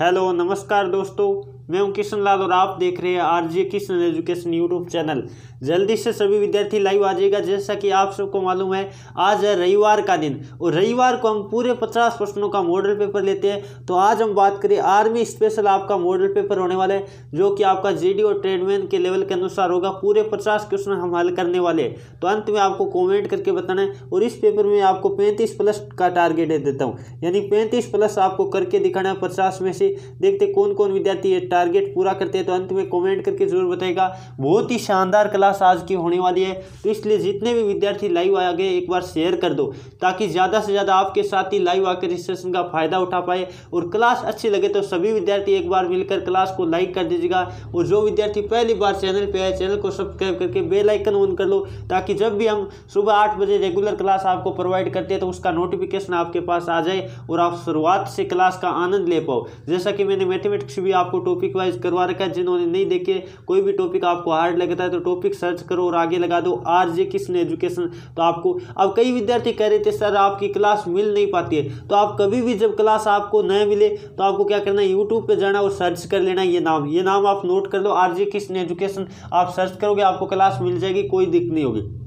hello नमस्कार दोस्तों मैं हूं किशन लाल और आप देख रहे हैं RJ Kishan education YouTube channel जल्दी से सभी विद्यार्थी लाइव आ जाएगा जैसा कि आप सबको मालूम है आज है रविवार का दिन और रविवार को हम पूरे पचास प्रश्नों का मॉडल पेपर लेते हैं तो आज हम बात करें आर्मी स्पेशल आपका मॉडल पेपर होने वाला है जो कि आपका जेडी और ट्रेडमैन के लेवल के अनुसार होगा पूरे पचास क्वेश्चन हम हल करने वाले तो अंत में आपको कॉमेंट करके बताना है और इस पेपर में आपको पैंतीस प्लस का टारगेट देता हूँ यानी पैंतीस प्लस आपको करके दिखाना है पचास में से देखते कौन कौन विद्यार्थी ये टारगेट पूरा करते हैं तो अंत में कॉमेंट करके जरूर बताएगा बहुत ही शानदार क्लास क्लास आज की होने वाली है तो इसलिए जितने भी विद्यार्थी लाइव आ गए एक बार शेयर कर दो ताकि ज़्यादा से ज़्यादा आपके साथ ही लाइव आकर इस सेशन का फ़ायदा उठा पाए और क्लास अच्छी लगे तो सभी विद्यार्थी एक बार मिलकर क्लास को लाइक कर दीजिएगा और जो विद्यार्थी पहली बार चैनल पर आए चैनल को सब्सक्राइब करके बेलाइकन ऑन कर लो ताकि जब भी हम सुबह आठ बजे रेगुलर क्लास आपको प्रोवाइड करते हैं तो उसका नोटिफिकेशन आपके पास आ जाए और आप शुरुआत से क्लास का आनंद ले पाओ जैसा कि मैंने मैथमेटिक्स भी आपको टॉपिक वाइज करवा रखा है जिन्होंने नहीं देखे कोई भी टॉपिक आपको हार्ड लगता है तो टॉपिक सर्च करो और आगे लगा दो आर जे किशन एजुकेशन तो आपको अब कई विद्यार्थी कह रहे थे सर आपकी क्लास मिल नहीं पाती है तो आप कभी भी जब क्लास आपको न मिले तो आपको क्या करना है यूट्यूब पर जाना और सर्च कर लेना ये नाम ये नाम आप नोट कर लो आर जे किशन एजुकेशन आप सर्च करोगे आपको क्लास मिल जाएगी कोई दिक्कत नहीं होगी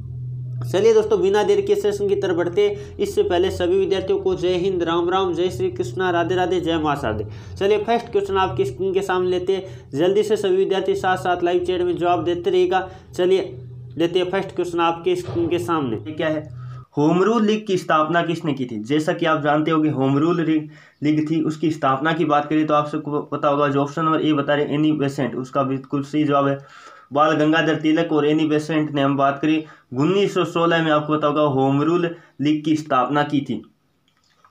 चलिए दोस्तों बिना देर के सेशन की तरफ बढ़ते इससे पहले सभी विद्यार्थियों को जय हिंद राम राम जय श्री कृष्णा राधे राधे जय माँ शारदे चलिए फर्स्ट क्वेश्चन आपकी स्क्रीन के सामने लेते हैं जल्दी से सभी विद्यार्थी साथ साथ लाइव चैट में जवाब देते रहेगा चलिए लेते हैं फर्स्ट क्वेश्चन आपके स्क्रीन के सामने क्या है होमरूल लीग की स्थापना किसने की थी जैसा कि आप जानते हो कि होमरूल लीग थी उसकी स्थापना की बात करें तो आप सबको पता होगा जो ऑप्शन नंबर ए बता रहे एनी बेसेंट उसका बिल्कुल सही जवाब है बाल गंगाधर तिलक और एनी बेसेंट ने हम बात करी उन्नीस सौ सोलह में आपको बताऊंगा होम रूल लीग की स्थापना की थी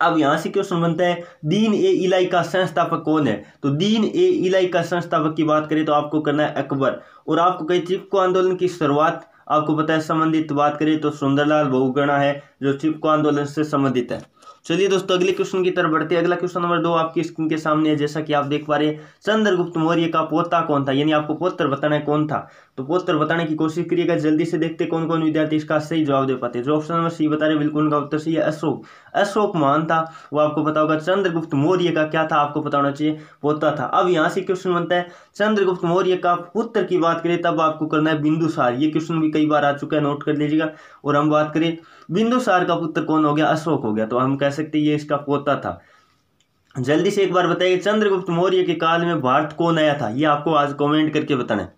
अब यहाँ से क्वेश्चन बनता है दीन ए इलाई का संस्थापक कौन है तो दीन ए इलाई का संस्थापक की बात करें तो आपको करना है अकबर और आपको कहीं चिपको आंदोलन की शुरुआत आपको पता है संबंधित बात करें तो सुंदरलाल बहुगणा है जो चिपको आंदोलन से संबंधित है चलिए दोस्तों अगले क्वेश्चन की तरफ बढ़ते हैं अगला क्वेश्चन नंबर दो आपकी स्क्रीन के सामने है जैसा कि आप देख पा रहे हैं चंद्रगुप्त मौर्य का पोता कौन था यानी आपको पोत्र बताना है कौन था तो उत्तर बताने की कोशिश करिएगा जल्दी से देखते कौन कौन विद्यार्थी इसका सही जवाब दे पाते जो ऑप्शन नंबर सी बता रहे बिल्कुल उनका उत्तर सही है अशोक अशोक महान था वो आपको पता होगा चंद्रगुप्त मौर्य का क्या था आपको बताना चाहिए पोता था अब यहाँ से क्वेश्चन बनता है चंद्रगुप्त मौर्य का पुत्र की बात करें तब आपको करना है बिंदुसार ये क्वेश्चन भी कई बार आ चुका है नोट कर लीजिएगा और हम बात करें बिंदुसार का पुत्र कौन हो गया अशोक हो गया तो हम कह सकते ये इसका पोता था जल्दी से एक बार बताइए चंद्रगुप्त मौर्य के काल में भारत कौन आया था ये आपको आज कमेंट करके बताना है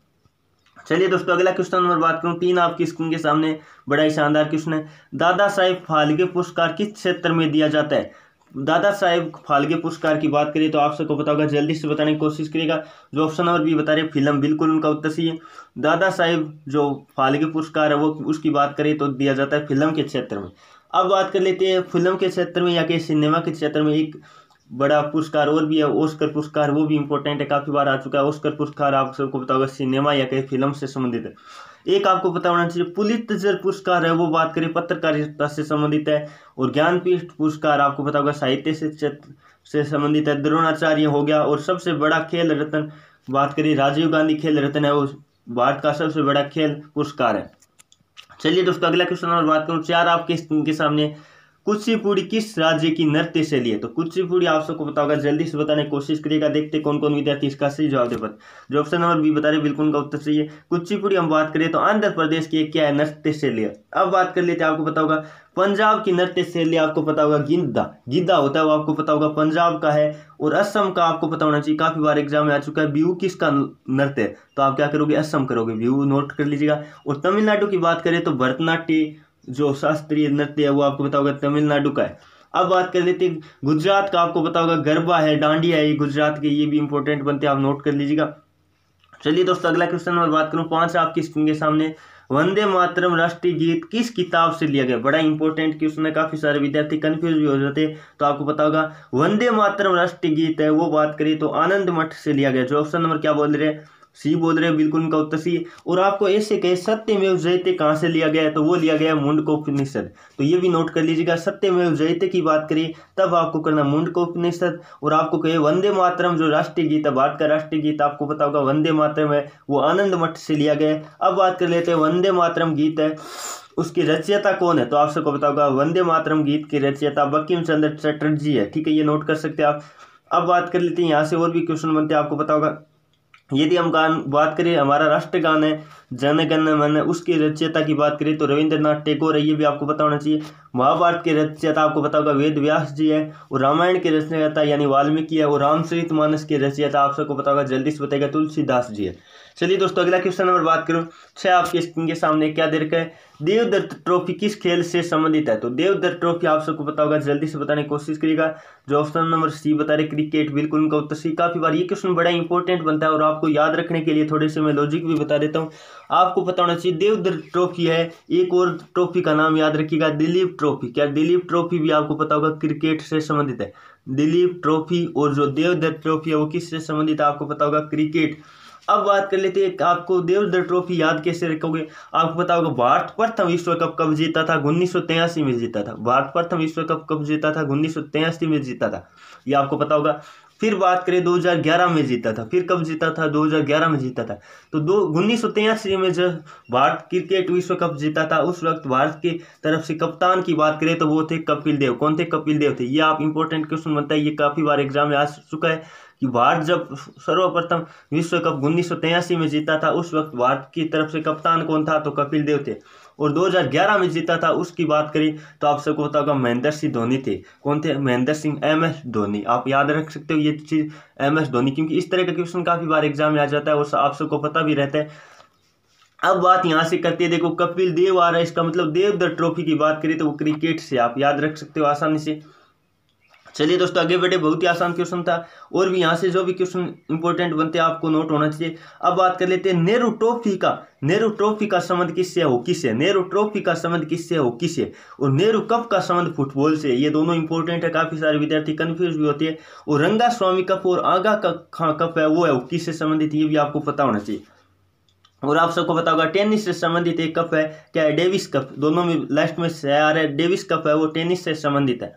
चलिए दोस्तों अगला क्वेश्चन नंबर बात करूँ तीन आपकी स्क्रीन के सामने बड़ा ही शानदार क्वेश्चन है दादा साहेब फाल्के पुरस्कार किस क्षेत्र में दिया जाता है दादा साहेब फाल्के पुरस्कार की बात करें तो आप सबको पता होगा जल्दी से बताने की कोशिश करिएगा जो ऑप्शन नंबर बी बता रहे फिल्म बिल्कुल उनका उत्तर सही है दादा साहेब जो फाल्के पुरस्कार है वो उसकी बात करें तो दिया जाता है फिल्म के क्षेत्र में अब बात कर लेते हैं फिल्म के क्षेत्र में या कि सिनेमा के क्षेत्र में एक बड़ा पुरस्कार और भी है ओस्कर पुरस्कार वो भी इंपॉर्टेंट है काफ़ी बार आ चुका है ओस्कर पुरस्कार आप सबको पता होगा सिनेमा या कई फिल्म से संबंधित है एक आपको पता होना चाहिए पुलितजर पुरस्कार है वो बात करें पत्रकारिता से संबंधित है और ज्ञानपीठ पुरस्कार आपको पता होगा साहित्य से से संबंधित है द्रोणाचार्य हो गया और सबसे बड़ा खेल रत्न बात करें राजीव गांधी खेल रत्न है वो भारत का सबसे बड़ा खेल पुरस्कार है चलिए दोस्तों अगला क्वेश्चन और बात करूँ चार आपके सामने कुचिपुड़ी किस राज्य की नृत्य शैली है तो कुचिपुड़ी आप सबको पता होगा जल्दी से बताने की कोशिश करिएगा देखते कौन कौन विद्यार्थी इसका सही जवाब दे पाते जो ऑप्शन नंबर बी बता रहे बिल्कुल उनका उत्तर सही है कुचिपुड़ी हम बात करें तो आंध्र प्रदेश की क्या है नृत्य शैली अब बात कर लेते हैं आपको पता होगा पंजाब की नृत्य शैली आपको पता होगा गिद्दा गिद्दा होता है वो आपको पता होगा पंजाब का है और असम का आपको पता होना चाहिए काफी बार एग्जाम में आ चुका है बिहू किसका नृत्य है तो आप क्या करोगे असम करोगे बिहू नोट कर लीजिएगा और तमिलनाडु की बात करें तो भरतनाट्य जो शास्त्रीय नृत्य है वो आपको पता होगा तमिलनाडु का है अब बात कर लेते हैं गुजरात का आपको पता होगा गरबा है डांडिया है गुजरात के ये भी इंपॉर्टेंट बनते हैं आप नोट कर लीजिएगा चलिए दोस्तों अगला क्वेश्चन नंबर बात करूँ पाँच आपकी स्क्रीन के सामने वंदे मातरम राष्ट्रीय गीत किस किताब से लिया गया बड़ा इंपॉर्टेंट क्वेश्चन है काफी सारे विद्यार्थी कंफ्यूज भी हो जाते तो आपको पता होगा वंदे मातरम राष्ट्रीय गीत है वो बात करें तो आनंद मठ से लिया गया जो ऑप्शन नंबर क्या बोल रहे हैं सी बोल रहे हैं बिल्कुल उनका उत्तर सी और आपको ऐसे कहे सत्य में जयते कहाँ से लिया गया है तो वो लिया गया है मुंडकोपनिषद तो ये भी नोट कर लीजिएगा सत्य में जयते की बात करिए तब आपको करना मुंडकोपनिषद और आपको कहे वंदे मातरम जो राष्ट्रीय गीत है भारत का राष्ट्रीय गीत आपको पता होगा वंदे मातरम है वो आनंद मठ से लिया गया है अब बात कर लेते हैं वंदे मातरम गीत है उसकी रचयिता कौन है तो आप सबको पता होगा वंदे मातरम गीत की रचयिता बकीम चंद्र चटर्जी है ठीक है ये नोट कर सकते हैं आप अब बात कर लेते हैं यहाँ से और भी क्वेश्चन बनते हैं आपको पता होगा यदि हम गान बात करें हमारा राष्ट्रगान है जन गण मन उसकी रचयता की बात करें तो रविंद्रनाथ टैगोर है ये भी आपको पता होना चाहिए महाभारत के रचयता आपको पता होगा वेद व्यास जी है और रामायण के रचयता यानी वाल्मीकि है और रामचरित मानस की रचयता आप सबको पता होगा जल्दी से बताएगा तुलसीदास जी है चलिए दोस्तों अगला क्वेश्चन नंबर बात करूँ छः आपके स्क्रीन के सामने क्या दे रखा है देवदत्त ट्रॉफी किस खेल से संबंधित है तो देवदत्त ट्रॉफी आप सबको पता होगा जल्दी से बताने की कोशिश करिएगा जो ऑप्शन नंबर सी बता रहे क्रिकेट बिल्कुल उनका उत्तर सी काफ़ी बार ये क्वेश्चन बड़ा इंपॉर्टेंट बनता है और आपको याद रखने के लिए थोड़े से मैं लॉजिक भी बता देता हूँ आपको पता होना चाहिए देवदत्त ट्रॉफी है एक और ट्रॉफी का नाम याद रखिएगा दिलीप ट्रॉफी क्या दिलीप ट्रॉफी भी आपको पता होगा क्रिकेट से संबंधित है दिलीप ट्रॉफी और जो देवदत्त ट्रॉफी है वो किससे संबंधित है आपको पता होगा क्रिकेट अब बात कर लेते हैं आपको देवधर ट्रॉफी याद कैसे रखोगे आपको पता होगा भारत प्रथम विश्व कप कब जीता था उन्नीस में जीता था भारत प्रथम विश्व कप कब जीता था उन्नीस में जीता था ये आपको पता होगा फिर बात करें 2011 में जीता था फिर कब जीता था 2011 में जीता था तो दो उन्नीस में जब भारत क्रिकेट विश्व कप जीता था उस वक्त भारत की तरफ से कप्तान की बात करें तो वो थे कपिल देव कौन थे कपिल देव थे ये आप इंपॉर्टेंट क्वेश्चन बनता है ये काफ़ी बार एग्जाम में आ चुका है कि भारत जब सर्वप्रथम विश्व कप उन्नीस में जीता था उस वक्त भारत की तरफ से कप्तान कौन था तो कपिल देव थे और 2011 में जीता था उसकी बात करें तो आप सबको पता होगा महेंद्र सिंह धोनी थे कौन थे महेंद्र सिंह एम एस धोनी आप याद रख सकते हो ये चीज़ एम एस धोनी क्योंकि इस तरह का क्वेश्चन काफ़ी बार एग्जाम में आ जाता है और आप सबको पता भी रहता है अब बात यहाँ से करती है देखो कपिल देव आ रहा है इसका मतलब देव द ट्रॉफी की बात करें तो वो क्रिकेट से आप याद रख सकते हो आसानी से चलिए दोस्तों आगे बढ़े बहुत ही आसान क्वेश्चन था और भी यहाँ से जो भी क्वेश्चन इंपॉर्टेंट बनते हैं आपको नोट होना चाहिए अब बात कर लेते हैं नेहरू ट्रॉफी का नेहरू ट्रॉफी का संबंध किससे किस से नेहरू ट्रॉफी का संबंध किससे किस है और नेहरू कप का संबंध फुटबॉल से ये दोनों इंपॉर्टेंट है काफी सारे विद्यार्थी कन्फ्यूज भी होते हैं और रंगा स्वामी कप और आगा का कप है वो है किससे से संबंधित ये भी आपको पता होना चाहिए और आप सबको पता होगा टेनिस से संबंधित एक कप है क्या है डेविस कप दोनों में लास्ट में से आ रहा है डेविस कप है वो टेनिस से संबंधित है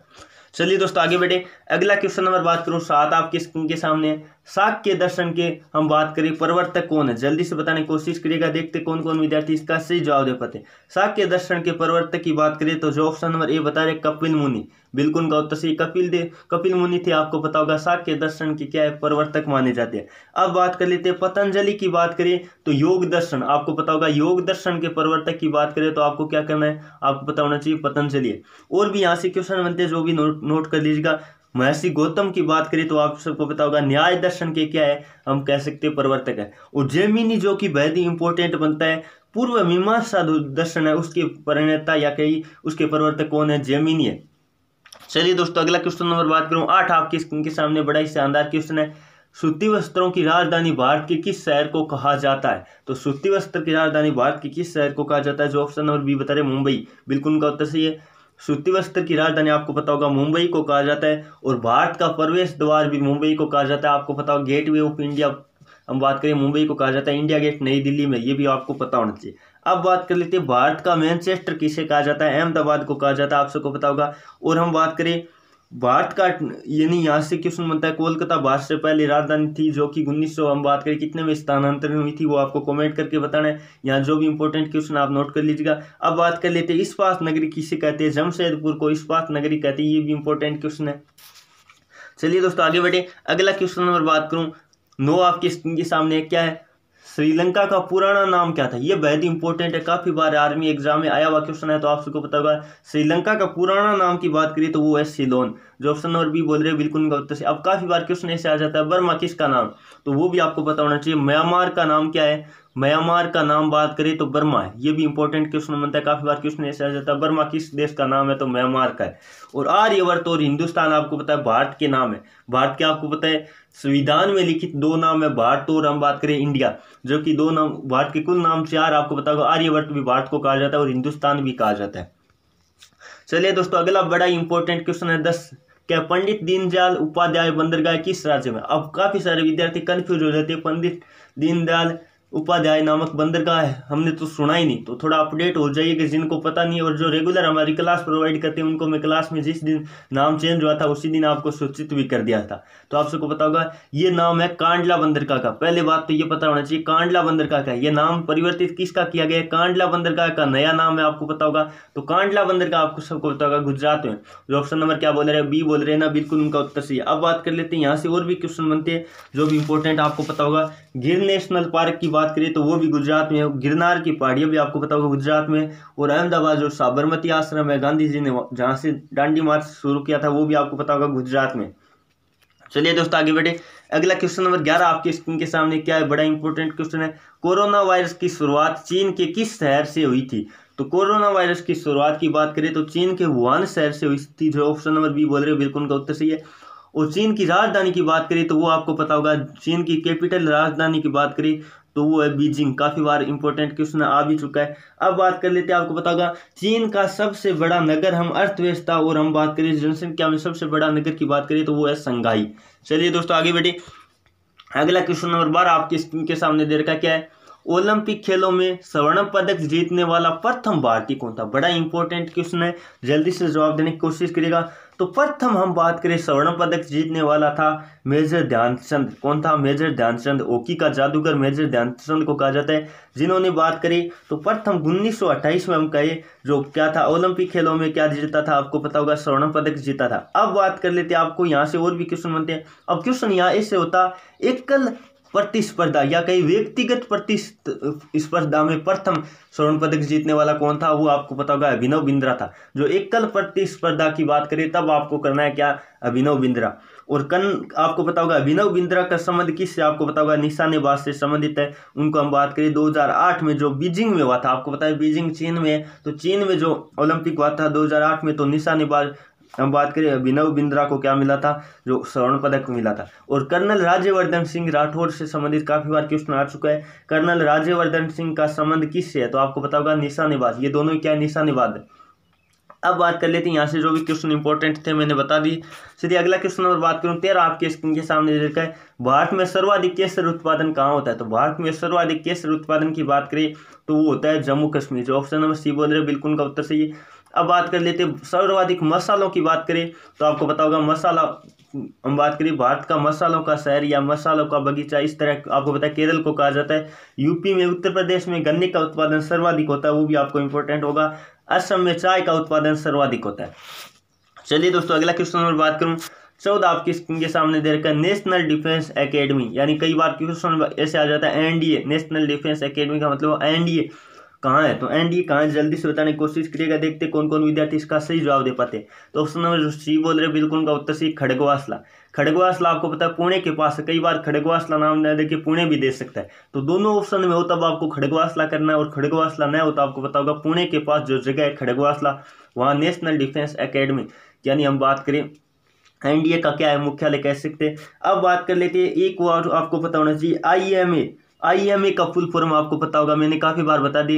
चलिए दोस्तों आगे बढ़े अगला क्वेश्चन नंबर बात करूँ सात आपके स्क्रीन के सामने है शाक के दर्शन के हम बात करें प्रवर्तक कौन है जल्दी से बताने की कोशिश करिएगा देखते कौन कौन विद्यार्थी इसका सही जवाब दे पाते शाक के दर्शन के प्रवर्तक की बात करें तो जो ऑप्शन नंबर ए बता रहे कपिल मुनि बिल्कुल उनका उत्तर सही कपिल दे कपिल मुनि थे आपको पता होगा शाक के दर्शन के क्या है प्रवर्तक माने जाते हैं अब बात कर लेते हैं पतंजलि की बात करें तो योग दर्शन आपको पता होगा योग दर्शन के प्रवर्तक की बात करें तो आपको क्या करना है आपको पता होना चाहिए पतंजलि और भी यहाँ से क्वेश्चन बनते हैं जो भी नोट नोट कर लीजिएगा महर्षि गौतम की बात करें तो आप सबको पता होगा न्याय दर्शन के क्या है हम कह सकते हैं प्रवर्तक है और जेमिनी जो कि बेहद ही इंपॉर्टेंट बनता है पूर्व मीमांसा दर्शन है उसके परिणता या कही उसके प्रवर्तक कौन है जेमिनी है चलिए दोस्तों अगला क्वेश्चन नंबर बात करूँ आठ आपके स्क्रीन के सामने बड़ा ही शानदार क्वेश्चन है सूती वस्त्रों की राजधानी भारत के किस शहर को कहा जाता है तो सूती वस्त्र की राजधानी भारत के किस शहर को कहा जाता है जो ऑप्शन नंबर बी बता रहे मुंबई बिल्कुल उनका उत्तर सही है सूती वस्त्र की राजधानी आपको पता होगा मुंबई को कहा जाता है और भारत का प्रवेश द्वार भी मुंबई को कहा जाता है आपको पता होगा गेटवे ऑफ इंडिया हम बात करें मुंबई को कहा जाता है इंडिया गेट नई दिल्ली में ये भी आपको पता होना चाहिए अब बात कर लेते हैं भारत का मैनचेस्टर किसे कहा जाता है अहमदाबाद को कहा जाता है आप सबको पता होगा और हम बात करें भारत का यानी यहाँ से क्वेश्चन बनता है कोलकाता भारत से पहले राजधानी थी जो कि उन्नीस सौ हम बात करें कितने में स्थानांतरण हुई थी वो आपको कमेंट करके बताना है यहाँ जो भी इंपॉर्टेंट क्वेश्चन आप नोट कर लीजिएगा अब बात कर लेते हैं इस्पात नगरी किसे कहते हैं जमशेदपुर को इस्पात नगरी कहते हैं ये भी इंपॉर्टेंट क्वेश्चन है चलिए दोस्तों आगे बढ़े अगला क्वेश्चन नंबर बात करूँ नो आपके सामने क्या है श्रीलंका का पुराना नाम क्या था ये बहुत ही इंपॉर्टेंट है काफी बार आर्मी एग्जाम में आया हुआ क्वेश्चन है तो आप सबको पता होगा श्रीलंका का पुराना नाम की बात करिए तो वो है सिलोन जो ऑप्शन नंबर बी बोल रहे हैं बिल्कुल उनका उत्तर से अब काफी बार क्वेश्चन ऐसे आ जाता है बर्मा किसका नाम तो वो भी आपको पता होना चाहिए म्यांमार का नाम क्या है म्यांमार का नाम बात करें तो बर्मा है ये भी इंपॉर्टेंट क्वेश्चन बनता है काफ़ी बार क्वेश्चन ऐसे आ जाता है बर्मा किस देश का नाम है तो म्यांमार का है और आर्यवर्त तो और हिंदुस्तान आपको पता है भारत के नाम है भारत के आपको पता है संविधान में लिखित दो नाम है भारत तो और हम बात करें इंडिया जो कि दो नाम भारत के कुल नाम चार आपको पता आर्यवर्त भी भारत को कहा जाता है और हिंदुस्तान भी कहा जाता है चलिए दोस्तों अगला बड़ा इंपॉर्टेंट क्वेश्चन है दस क्या पंडित दीनदयाल उपाध्याय बंदरगाह किस राज्य में अब काफी सारे विद्यार्थी कन्फ्यूज हो जाते हैं पंडित दीनदयाल उपाध्याय नामक बंदरगाह है हमने तो सुना ही नहीं तो थोड़ा अपडेट हो जाइए कि जिनको पता नहीं और जो रेगुलर हमारी क्लास प्रोवाइड करते हैं उनको मैं क्लास में जिस दिन नाम चेंज हुआ था उसी दिन आपको सूचित भी कर दिया था तो आप सबको पता होगा ये नाम है कांडला बंदरगाह का पहले बात तो ये पता होना चाहिए कांडला बंदरगाह का ये नाम परिवर्तित किसका किया गया कांडला बंदरगाह का नया नाम है आपको पता होगा तो कांडला बंदरगाह आपको सबको पता होगा गुजरात में जो ऑप्शन नंबर क्या बोल रहे हैं बी बोल रहे हैं ना बिल्कुल उनका उत्तर सही है अब बात कर लेते हैं यहाँ से और भी क्वेश्चन बनते हैं जो भी इंपॉर्टेंट आपको पता होगा गिर नेशनल पार्क की बात बात करें तो वो भी गुजरात में है गिरनार की पहाड़ियाँ भी आपको बताऊँगा गुजरात में और अहमदाबाद जो साबरमती आश्रम है गांधी जी ने जहाँ से डांडी मार्च शुरू किया था वो भी आपको बताऊँगा गुजरात में चलिए दोस्तों आगे बढ़े अगला क्वेश्चन नंबर ग्यारह आपके स्क्रीन के सामने क्या है बड़ा इंपॉर्टेंट क्वेश्चन है कोरोना वायरस की शुरुआत चीन के किस शहर से हुई थी तो कोरोना वायरस की शुरुआत की बात करें तो चीन के वुहान शहर से हुई थी जो ऑप्शन नंबर बी बोल रहे हो बिल्कुल उनका उत्तर सही है और चीन की राजधानी की बात करें तो वो आपको पता होगा चीन की कैपिटल राजधानी की बात करें तो वो है बीजिंग काफ़ी बार इंपॉर्टेंट क्वेश्चन आ भी चुका है अब बात कर लेते हैं आपको बताऊंगा चीन का सबसे बड़ा नगर हम अर्थव्यवस्था और हम बात करें जनसंख्या में सबसे बड़ा नगर की बात करें तो वो है संघाई चलिए दोस्तों आगे बैठे अगला क्वेश्चन नंबर बारह आपके स्क्रीन के सामने दे रखा क्या है ओलंपिक खेलों में स्वर्ण पदक जीतने वाला प्रथम भारतीय कौन था बड़ा इंपॉर्टेंट क्वेश्चन है जल्दी से जवाब देने की कोशिश करिएगा तो प्रथम हम बात करें स्वर्ण पदक जीतने वाला था मेजर ध्यानचंद कौन था मेजर ध्यानचंद ओकी का जादूगर मेजर ध्यानचंद को कहा जाता है जिन्होंने बात करी तो प्रथम उन्नीस में हम कहे जो क्या था ओलंपिक खेलों में क्या जीता था आपको पता होगा स्वर्ण पदक जीता था अब बात कर लेते आपको यहाँ से और भी क्वेश्चन बनते हैं अब क्वेश्चन यहाँ ऐसे होता एकल प्रतिस्पर्धा या कहीं व्यक्तिगत प्रतिस्पर्धा में प्रथम स्वर्ण पदक जीतने वाला कौन था वो आपको पता होगा अभिनव बिंद्रा था जो एकल प्रतिस्पर्धा की बात करें तब आपको करना है क्या अभिनव बिंद्रा और कन आपको पता होगा अभिनव बिंद्रा का संबंध किससे आपको पता होगा निशानेबाज से संबंधित है उनको हम बात करें 2008 में जो बीजिंग में हुआ था आपको पता है बीजिंग चीन में तो चीन में जो ओलंपिक हुआ था 2008 में तो निशानेबाज हम बात करें अभिनव बिंद्रा को क्या मिला था जो स्वर्ण पदक मिला था और कर्नल राज्यवर्धन सिंह राठौर से संबंधित काफी बार क्वेश्चन आ चुका है कर्नल राज्यवर्धन सिंह का संबंध किससे है तो आपको पता होगा ये दोनों क्या है निशानेबाज अब बात कर लेते हैं यहाँ से जो भी क्वेश्चन इंपॉर्टेंट थे मैंने बता दी सीधे अगला क्वेश्चन और बात करूँ तेरह आपके स्क्रीन के सामने देखा है भारत में सर्वाधिक केसर उत्पादन कहाँ होता है तो भारत में सर्वाधिक केसर उत्पादन की बात करें तो वो होता है जम्मू कश्मीर जो ऑप्शन नंबर सी बोल रहे बिल्कुल उनका उत्तर सही है अब बात कर लेते सर्वाधिक मसालों की बात करें तो आपको पता होगा मसाला हम बात करें भारत का मसालों का शहर या मसालों का बगीचा इस तरह आपको पता है केरल को कहा जाता है यूपी में उत्तर प्रदेश में गन्ने का उत्पादन सर्वाधिक होता है वो भी आपको इंपॉर्टेंट होगा असम में चाय का उत्पादन सर्वाधिक होता है चलिए दोस्तों अगला क्वेश्चन नंबर बात करूँ चौदह आपकी स्क्रीन के सामने दे रखा है नेशनल डिफेंस एकेडमी यानी कई बार क्वेश्चन ऐसे आ जाता है एनडीए नेशनल डिफेंस एकेडमी का मतलब एनडीए कहाँ है तो एंड ये कहाँ है जल्दी से बताने की कोशिश करिएगा देखते कौन कौन विद्यार्थी इसका सही जवाब दे पाते तो ऑप्शन नंबर सी बोल रहे बिल्कुल उनका उत्तर सही खड़गवासला खड़गवासला आपको पता है पुणे के पास कई बार खड़गवासला नाम न देखिए पुणे भी दे सकता है तो दोनों ऑप्शन में हो तब आपको खड़गवासला करना है और खड़गवासला न हो तो आपको पता होगा पुणे के पास जो जगह है खड़गवासला वहाँ नेशनल डिफेंस अकेडमी यानी हम बात करें एनडीए का क्या है मुख्यालय कह सकते हैं अब बात कर लेते हैं एक और आपको पता होना चाहिए आई आईएमए का फुल फॉर्म आपको पता होगा मैंने काफ़ी बार बता दी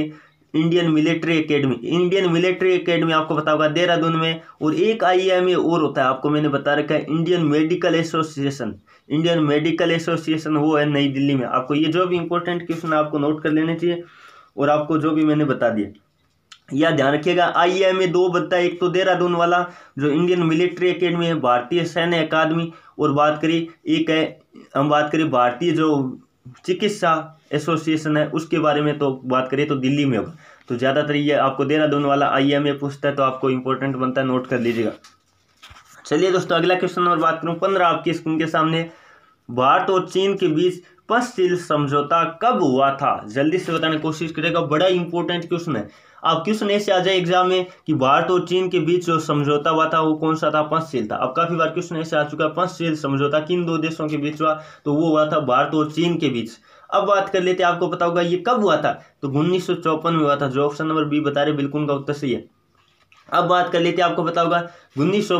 Indian military academy Indian military academy आपको पता होगा देहरादून में और एक आईएमए और होता है आपको मैंने बता रखा है Indian medical association Indian medical association वो है नई दिल्ली में आपको ये जो भी इंपॉर्टेंट क्वेश्चन आपको नोट कर लेने चाहिए और आपको जो भी मैंने बता दिया या ध्यान रखिएगा आई एम ए दो बता एक तो देहरादून वाला जो इंडियन मिलिट्री एकेडमी है भारतीय सैन्य अकादमी और बात करें एक है हम बात करें भारतीय जो चिकित्सा एसोसिएशन है उसके बारे में तो बात करें तो दिल्ली में होगा तो ज़्यादातर ये आपको देहरादून वाला आई एम ए पूछता है तो आपको इंपॉर्टेंट बनता है नोट कर लीजिएगा चलिए दोस्तों अगला क्वेश्चन और बात करूँ पंद्रह आपकी स्क्रीन के सामने भारत और चीन के बीच पश्चिल समझौता कब हुआ था जल्दी से बताने की कोशिश करेगा बड़ा इंपॉर्टेंट क्वेश्चन है अब क्वेश्चन ऐसे आ जाए एग्जाम में कि भारत तो और चीन के बीच जो समझौता हुआ था वो कौन सा था पंचशील था अब काफी बार क्वेश्चन ऐसे आ चुका है पंचशील समझौता किन दो देशों के बीच हुआ तो वो हुआ था भारत तो और चीन के बीच अब बात कर लेते आपको पता होगा ये कब हुआ था तो उन्नीस में हुआ था जो ऑप्शन नंबर बी बता रहे बिल्कुल उनका उत्तर सही है अब बात कर लेते आपको पता होगा उन्नीस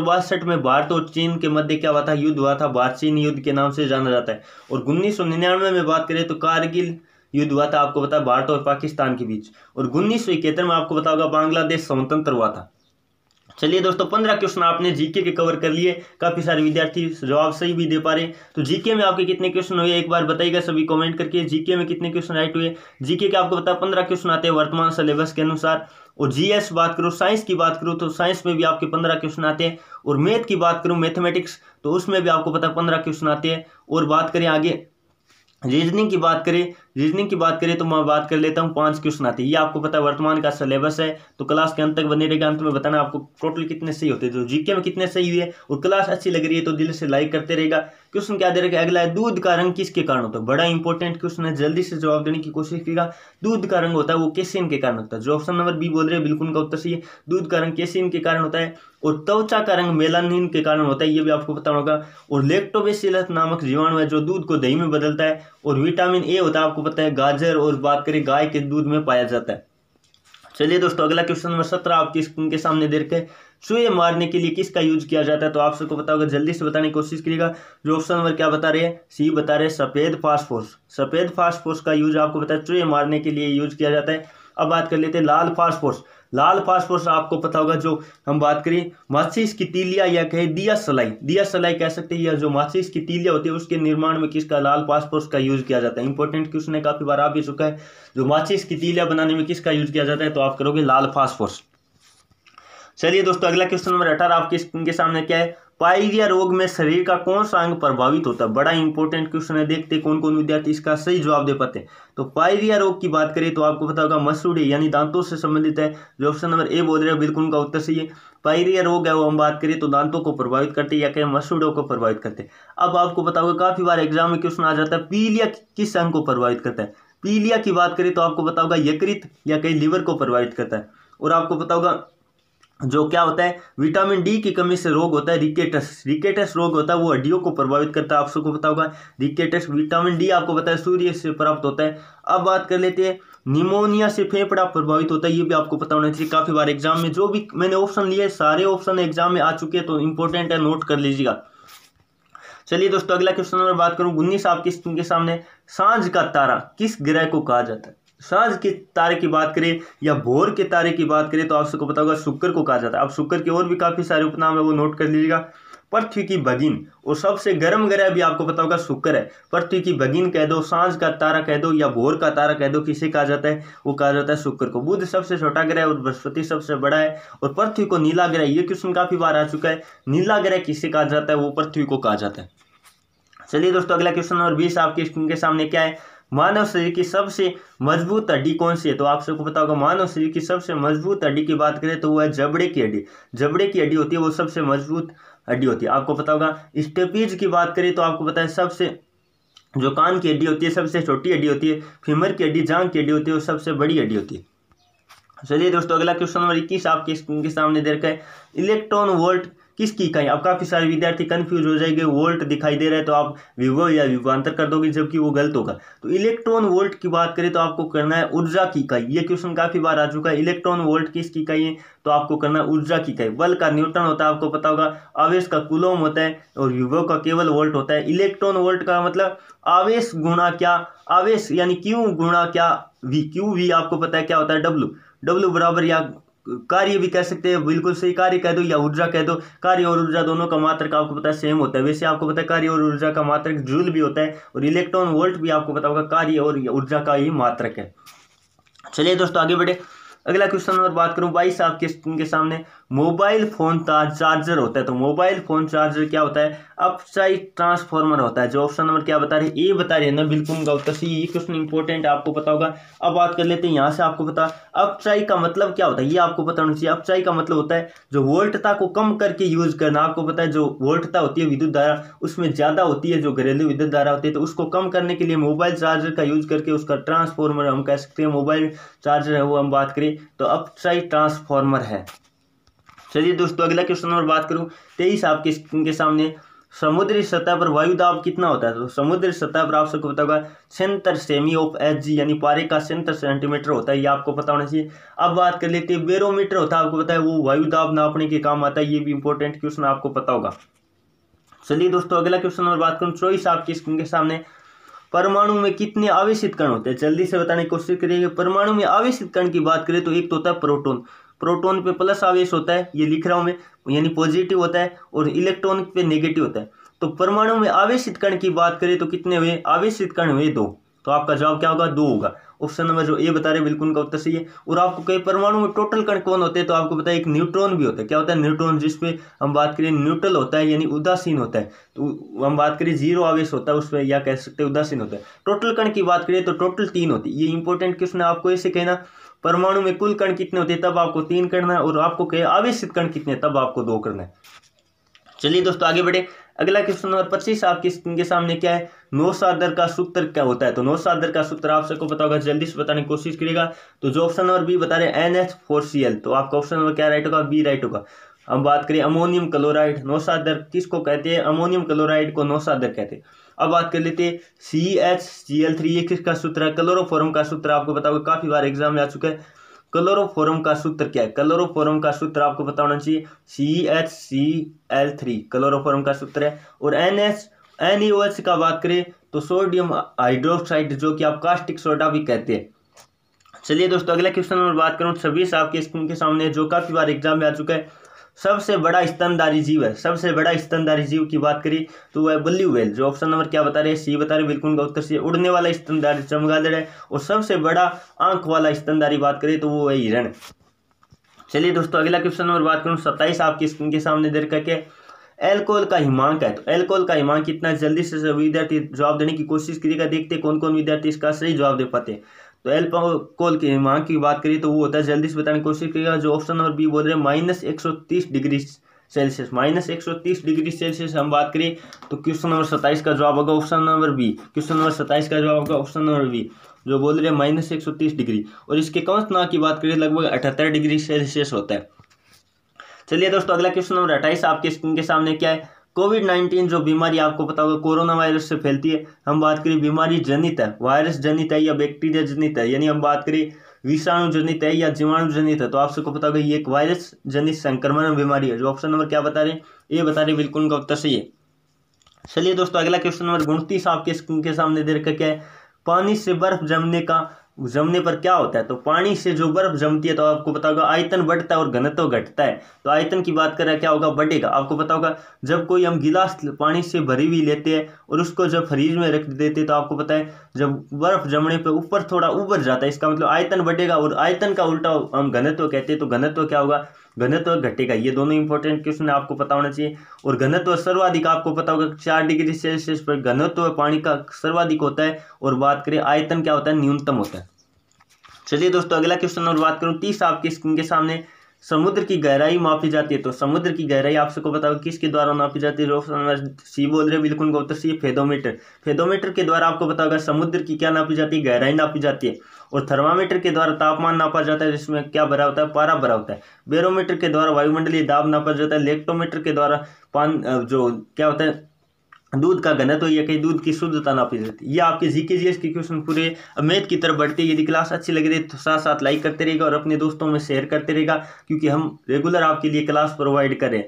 में भारत तो और चीन के मध्य क्या हुआ था युद्ध हुआ था भारत चीन युद्ध के नाम से जाना जाता है और उन्नीस में बात करें तो कारगिल युद्ध हुआ था आपको बताया भारत और पाकिस्तान के बीच और उन्नीस सौ इकहत्तर में आपको बता होगा बांग्लादेश स्वतंत्र हुआ था चलिए दोस्तों पंद्रह क्वेश्चन आपने जीके के कवर कर लिए काफी सारे विद्यार्थी जवाब सही भी दे पा रहे तो जीके में आपके कितने क्वेश्चन हुए एक बार बताइएगा सभी कमेंट करके जीके में कितने क्वेश्चन राइट हुए जीके के आपको पता पंद्रह क्वेश्चन आते हैं वर्तमान सिलेबस के अनुसार और जीएस बात करूँ साइंस की बात करूँ तो साइंस में भी आपके पंद्रह क्वेश्चन आते हैं और मैथ की बात करूँ मैथमेटिक्स तो उसमें भी आपको पता पंद्रह क्वेश्चन आते हैं और बात करें आगे रीजनिंग की बात करें रीजनिंग की बात करें तो मैं बात कर लेता हूँ पांच क्वेश्चन आते हैं ये आपको पता है वर्तमान का सिलेबस है तो क्लास के अंत तक बने रहेगा अंत में बताना आपको टोटल कितने सही होते हैं तो जीके में कितने सही हुए और क्लास अच्छी लग रही है तो दिल से लाइक करते रहेगा क्वेश्चन क्या दे रहेगा अगला है दूध का रंग किसके कारण होता है बड़ा इंपॉर्टेंट क्वेश्चन है जल्दी से जवाब देने की कोशिश कीजिएगा दूध का रंग होता है वो केसिन के कारण होता है जो ऑप्शन नंबर बी बोल रहे हैं बिल्कुल उनका उत्तर सही है दूध का रंग केसिन के कारण होता है और त्वचा का रंग मेलानिन के कारण होता है ये भी आपको पता होगा और लेक्टोबेसिलस नामक जीवाणु है जो दूध को दही में बदलता है और विटामिन ए होता है आपको पता है गाजर और बात करें गाय के दूध में पाया जाता है चलिए दोस्तों अगला क्वेश्चन नंबर सत्रह आपकी स्क्रीन के सामने दे के है मारने के लिए किसका यूज किया जाता है तो आप सबको बताओगे जल्दी से बताने की कोशिश करिएगा जो ऑप्शन नंबर क्या बता रहे हैं सी बता रहे हैं सफ़ेद फास्फोर्स सफ़ेद फास्फोर्स का यूज आपको बताया चूहे मारने के लिए यूज किया जाता है अब बात कर लेते हैं लाल फास्फोर्स लाल फॉस्फोरस आपको पता होगा जो हम बात करें माचिस की तीलिया या कहे दिया सलाई दिया सलाई कह सकते हैं या जो माचिस की तीलिया होती है उसके निर्माण में किसका लाल फॉस्फोरस का यूज किया जाता है इंपॉर्टेंट क्वेश्चन है काफी बार आ भी चुका है जो माचिस की तीलिया बनाने में किसका यूज किया जाता है तो आप करोगे लाल फास्फोरस चलिए दोस्तों अगला क्वेश्चन नंबर अठारह आपके सामने क्या है पायरिया रोग में शरीर का कौन सा अंग प्रभावित होता है बड़ा इंपॉर्टेंट क्वेश्चन है देखते कौन कौन विद्यार्थी इसका सही जवाब दे पाते हैं तो पायरिया रोग की बात करें तो आपको पता होगा मसूड़ी यानी दांतों से संबंधित है जो ऑप्शन नंबर ए बोल रहे हैं बिल्कुल उनका उत्तर सही है पायरिया रोग है वो हम बात करें तो दांतों को प्रभावित करते हैं या कहें मसूड़ों को प्रभावित करते अब आपको पता होगा काफी बार एग्जाम में क्वेश्चन आ जाता है पीलिया किस अंग को प्रभावित करता है पीलिया की बात करें तो आपको पता होगा यकृत या कहीं लीवर को प्रभावित करता है और आपको पता होगा जो क्या होता है विटामिन डी की कमी से रोग होता है रिकेटस रिकेटस रोग होता है वो हड्डियों को प्रभावित करता है आप सबको पता होगा रिकेटस विटामिन डी आपको पता है सूर्य से प्राप्त होता है अब बात कर लेते हैं निमोनिया से फेफड़ा प्रभावित होता है ये भी आपको पता होना चाहिए काफ़ी बार एग्जाम में जो भी मैंने ऑप्शन लिए सारे ऑप्शन एग्जाम में आ चुके हैं तो इंपॉर्टेंट है नोट कर लीजिएगा चलिए दोस्तों अगला क्वेश्चन बात करूँ उन्नीस आपके के सामने सांझ का तारा किस ग्रह को कहा जाता है साँझ के तारे की बात करें या भोर के तारे की बात करें तो आप सबको पता होगा शुक्र को कहा जाता है अब शुक्र के और भी काफ़ी सारे उपनाम है वो नोट कर लीजिएगा पृथ्वी की बगिन और सबसे गर्म ग्रह भी आपको पता होगा शुक्र है पृथ्वी की बगिन कह दो सांझ का तारा कह दो या भोर का तारा कह दो किसे कहा जाता है वो कहा जाता है शुक्र को बुध सबसे छोटा ग्रह और बृहस्पति सबसे बड़ा है और पृथ्वी को नीला ग्रह ये क्वेश्चन काफ़ी बार आ चुका है नीला ग्रह किसे कहा जाता है वो पृथ्वी को कहा जाता है चलिए दोस्तों अगला क्वेश्चन नंबर बीस आपके स्क्रीन के सामने क्या है मानव शरीर की सबसे मजबूत हड्डी कौन सी है तो आप सबको पता होगा मानव शरीर की सबसे मजबूत हड्डी की बात करें तो वह है जबड़े की हड्डी जबड़े की हड्डी होती है वो सबसे मजबूत हड्डी होती है आपको पता होगा स्टेपीज की बात करें तो आपको पता है सबसे जो कान की हड्डी होती है सबसे छोटी हड्डी होती है फिमर की हड्डी जांग की हड्डी होती है वो सबसे बड़ी हड्डी होती है चलिए दोस्तों अगला क्वेश्चन नंबर इक्कीस आपके सामने देखा है इलेक्ट्रॉन वोल्ट किसकी इकाई अब काफ़ी सारे विद्यार्थी कंफ्यूज हो जाएंगे वोल्ट दिखाई दे रहा है तो आप विवो या विवांतर कर दोगे जबकि वो गलत होगा तो इलेक्ट्रॉन वोल्ट की बात करें तो आपको करना है ऊर्जा की इकाई ये क्वेश्चन काफ़ी बार आ चुका है इलेक्ट्रॉन वोल्ट किसकी इकाई है तो आपको करना है ऊर्जा की इकाई बल का न्यूट्रॉन होता है आपको पता होगा आवेश का कुलोम होता है और विवो का केवल वोल्ट होता है इलेक्ट्रॉन वोल्ट का मतलब आवेश गुणा क्या आवेश यानी क्यू गुणा क्या वी क्यू वी आपको पता है क्या होता है डब्ल्यू डब्ल्यू बराबर या कार्य भी कह सकते हैं बिल्कुल सही कार्य कह दो या ऊर्जा कह दो कार्य और ऊर्जा दोनों का मात्रक आपको पता है सेम होता है वैसे आपको पता है कार्य और ऊर्जा का मात्रक जूल भी होता है और इलेक्ट्रॉन वोल्ट भी आपको पता होगा कार्य और ऊर्जा का ही मात्रक है चलिए दोस्तों आगे बढ़े अगला क्वेश्चन नंबर बात करूं बाईस आपके स्क्रीन के सामने मोबाइल फोन चार्जर होता है तो मोबाइल फोन चार्जर क्या होता है अपसाइड ट्रांसफार्मर होता है जो ऑप्शन नंबर क्या बता रहे ए बता रहे हैं ना बिल्कुल गलत उत्तर तो सी ये क्वेश्चन इंपॉर्टेंट आपको पता होगा अब बात कर लेते हैं यहाँ से आपको पता अपचाई का मतलब क्या होता है ये आपको पता होना चाहिए अपचाई का मतलब होता है जो वोल्टता को कम करके यूज करना आपको पता है जो वोल्टता होती है विद्युत धारा उसमें ज्यादा होती है जो घरेलू विद्युत धारा होती है तो उसको कम करने के लिए मोबाइल चार्जर का यूज करके उसका ट्रांसफॉर्मर हम कह सकते हैं मोबाइल चार्जर है वो हम बात करें तो अपसाइड ट्रांसफॉर्मर है चलिए दोस्तों अगला क्वेश्चन नंबर बात करूँ तेईस आपके स्क्रीन के सामने समुद्री सतह पर वायु दाब कितना होता है तो समुद्री सतह पर आप सबको पता होगा centre semi of H G यानी पारे का सेंटर सेंटीमीटर होता है ये आपको पता होना चाहिए अब बात कर लेते हैं बेरोमीटर होता है आपको पता है वो वायु दाब नापने के काम आता है ये भी इंपॉर्टेंट क्वेश्चन आपको पता होगा चलिए दोस्तों अगला क्वेश्चन नंबर बात करूँ चौबीस आपकी स्क्रीन के सामने परमाणु में कितने आवेशित कण होते हैं जल्दी से बताने की कोशिश करिए परमाणु में आवेशित कण की बात करें तो एक तो होता है प्रोटोन प्रोटोन पे प्लस आवेश होता है ये लिख रहा हूँ मैं यानी पॉजिटिव होता है और इलेक्ट्रॉन पे नेगेटिव होता है तो परमाणु में आवेशित कण की बात करें तो कितने हुए आवेशित कण हुए दो तो आपका जवाब क्या होगा दो होगा ऑप्शन नंबर जो ए बता रहे बिल्कुल उनका उत्तर सही है और आपको कई परमाणु में टोटल कण कौन होते हैं तो आपको बताया एक न्यूट्रॉन भी होता है क्या होता है न्यूट्रॉन जिसपे हम बात करें न्यूट्रल होता है यानी उदासीन होता है तो हम बात करें जीरो आवेश होता है उसमें या कह सकते हैं उदासीन होता है टोटल कण की बात करें तो टोटल तीन होती है ये इंपॉर्टेंट क्वेश्चन है आपको ऐसे कहना परमाणु में कुल कण कितने होते हैं तब आपको तीन करना है और आपको कहे आवेशित कण कितने तब आपको दो करना है चलिए दोस्तों आगे बढ़े अगला क्वेश्चन नंबर पच्चीस आपके स्क्रीन के सामने क्या है नौसादर का सूत्र क्या होता है तो नौसादर का सूत्र आप सबको पता होगा जल्दी से बताने की कोशिश करिएगा तो जो ऑप्शन नंबर बी बता रहे हैं N H four C L तो आपका ऑप्शन नंबर क्या राइट होगा बी राइट होगा हम बात करें अमोनियम क्लोराइड नौसादर किसको कहते हैं अमोनियम क्लोराइड को नौसादर कहते हैं अब बात कर लेते हैं C H C L three ये किसका सूत्र है क्लोरोफॉर्म का सूत्र आपको बताओगे काफी बार एग्जाम में आ चुका है क्लोरोफोरम का सूत्र क्या है क्लोरोफोरम का सूत्र आपको बताना चाहिए C H C L three chloroform का सूत्र है और N H N E H का बात करें तो सोडियम हाइड्रोक्साइड जो कि आप कास्टिक सोडा भी कहते हैं चलिए दोस्तों अगला क्वेश्चन में बात करूँ छब्बीस आपके स्कूल के सामने जो काफ़ी बार एग्जाम में आ चुका है सबसे बड़ा स्तनधारी जीव है सबसे बड़ा स्तनधारी जीव की बात करें तो वह बल्ली वेल जो ऑप्शन नंबर क्या बता रहे हैं सी बता रहे बिल्कुल उनका उत्तर सी उड़ने वाला स्तनधारी चमगादड़ है और सबसे बड़ा आंख वाला स्तनधारी बात करें तो वो है हिरण चलिए दोस्तों अगला क्वेश्चन नंबर बात करूँ सत्ताईस आपकी स्क्रीन के सामने दे करके एल्कोहल का हिमांक है तो एल्कोहल का हिमांक कितना जल्दी से विद्यार्थी जवाब देने की कोशिश करिएगा देखते कौन कौन विद्यार्थी इसका सही जवाब दे पाते हैं तो एल्प कोल की मांग की बात करिए तो वो होता है जल्दी से बताने की कोशिश करिएगा जो ऑप्शन नंबर बी बोल रहे हैं माइनस एक सौ तीस डिग्री सेल्सियस माइनस एक सौ तीस डिग्री सेल्सियस हम बात करें तो क्वेश्चन नंबर सत्ताईस का जवाब होगा option number B question number सत्ताईस का जवाब होगा ऑप्शन नंबर बी जो बोल रहे हैं माइनस एक सौ तीस डिग्री और इसके कौन की बात करिए लगभग अठहत्तर डिग्री सेल्सियस होता है चलिए दोस्तों अगला क्वेश्चन नंबर अट्ठाईस आपके स्क्रीन के सामने क्या है कोविड नाइन्टीन जो बीमारी आपको पता होगा कोरोना वायरस से फैलती है हम बात करें बीमारी जनित है वायरस जनित है या बैक्टीरिया जनित है यानी हम बात करें विषाणु जनित है या जीवाणु जनित है तो आप सबको पता होगा ये एक वायरस जनित संक्रमण बीमारी है जो ऑप्शन नंबर क्या बता रहे हैं ये बता रहे बिल्कुल उनका उत्तर सही है चलिए दोस्तों अगला क्वेश्चन नंबर गुणतीस आपके स्क्रीन के सामने दे रखा क्या है पानी से बर्फ जमने का जमने पर क्या होता है तो पानी से जो बर्फ जमती है तो आपको पता होगा आयतन बढ़ता है और घनत्व घटता है तो आयतन की बात करें क्या होगा बढ़ेगा आपको पता होगा जब कोई हम गिलास पानी से भरी हुई लेते हैं और उसको जब फ्रीज में रख देते हैं तो आपको पता है जब बर्फ जमने पे ऊपर थोड़ा उबर जाता है इसका मतलब आयतन बढ़ेगा और आयतन का उल्टा हम घनत्व कहते हैं तो घनत्व क्या होगा घनत्व घटेगा ये दोनों इंपॉर्टेंट क्वेश्चन आपको पता होना चाहिए और घनत्व सर्वाधिक आपको पता होगा चार डिग्री सेल्सियस पर घनत्व पानी का सर्वाधिक होता है और बात करें आयतन क्या होता है न्यूनतम होता है चलिए दोस्तों अगला क्वेश्चन और बात करूँ तीस आपकी स्क्रीन के सामने समुद्र की गहराई मापी जाती है तो समुद्र की गहराई आप सबको बताओ किसके द्वारा मापी जाती है ऑप्शन सी बोल रहे बिल्कुल उत्तर सी फेदोमीटर फेदोमीटर के द्वारा आपको बताओ समुद्र की क्या नापी जाती है गहराई नापी जाती है और थर्मामीटर के द्वारा तापमान नापा जाता है जिसमें क्या भरा होता है पारा भरा होता है बेरोमीटर के द्वारा वायुमंडलीय दाब नापा जाता है लेक्टोमीटर के द्वारा पान जो क्या होता है दूध का घनत्व तो या कहीं दूध की शुद्धता नापी जाती है ये आपके जीके जीएस के क्वेश्चन पूरे मैथ की तरफ बढ़ते यदि क्लास अच्छी लगी रही तो साथ साथ लाइक करते रहेगा और अपने दोस्तों में शेयर करते रहेगा क्योंकि हम रेगुलर आपके लिए क्लास प्रोवाइड करें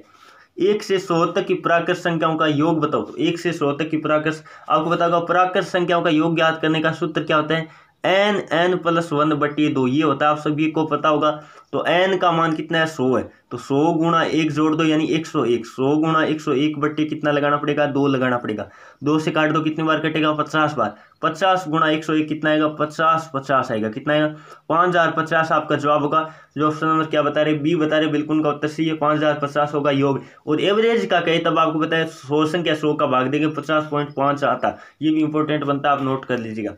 एक से सौ तक की प्राकृत संख्याओं का योग बताओ तो एक से सौ तक की प्राकृत आपको बताओ प्राकृत संख्याओं का योग ज्ञात करने का सूत्र क्या होता है एन एन प्लस वन बटी दो ये होता है आप सभी को पता होगा तो एन का मान कितना है सो है तो सो गुणा एक जोड़ दो यानी एक सौ एक सौ गुणा एक सौ एक बट्टी कितना लगाना पड़ेगा दो लगाना पड़ेगा दो से काट दो कितनी बार कटेगा पचास बार पचास गुणा एक सौ एक कितना आएगा पचास पचास आएगा कितना आएगा पाँच हज़ार पचास आपका जवाब होगा जो ऑप्शन नंबर क्या बता रहे बी बता रहे बिल्कुल उनका उत्तर सी है पाँच हज़ार पचास होगा योग और एवरेज का कहे तब आपको बताया सो संख्या सो का भाग देंगे पचास पॉइंट पांच आता ये भी इंपॉर्टेंट बनता है आप नोट कर लीजिएगा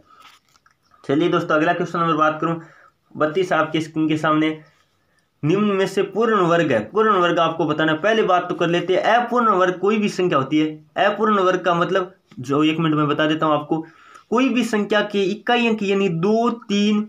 चलिए दोस्तों अगला क्वेश्चन नंबर बात करूं बत्तीस आपके स्क्रीन के सामने निम्न में से पूर्ण वर्ग है पूर्ण वर्ग आपको बताना पहले बात तो कर लेते हैं अपूर्ण वर्ग कोई भी संख्या होती है अपूर्ण वर्ग का मतलब जो एक मिनट में बता देता हूं आपको कोई भी संख्या के इकाइयों की यानी दो तीन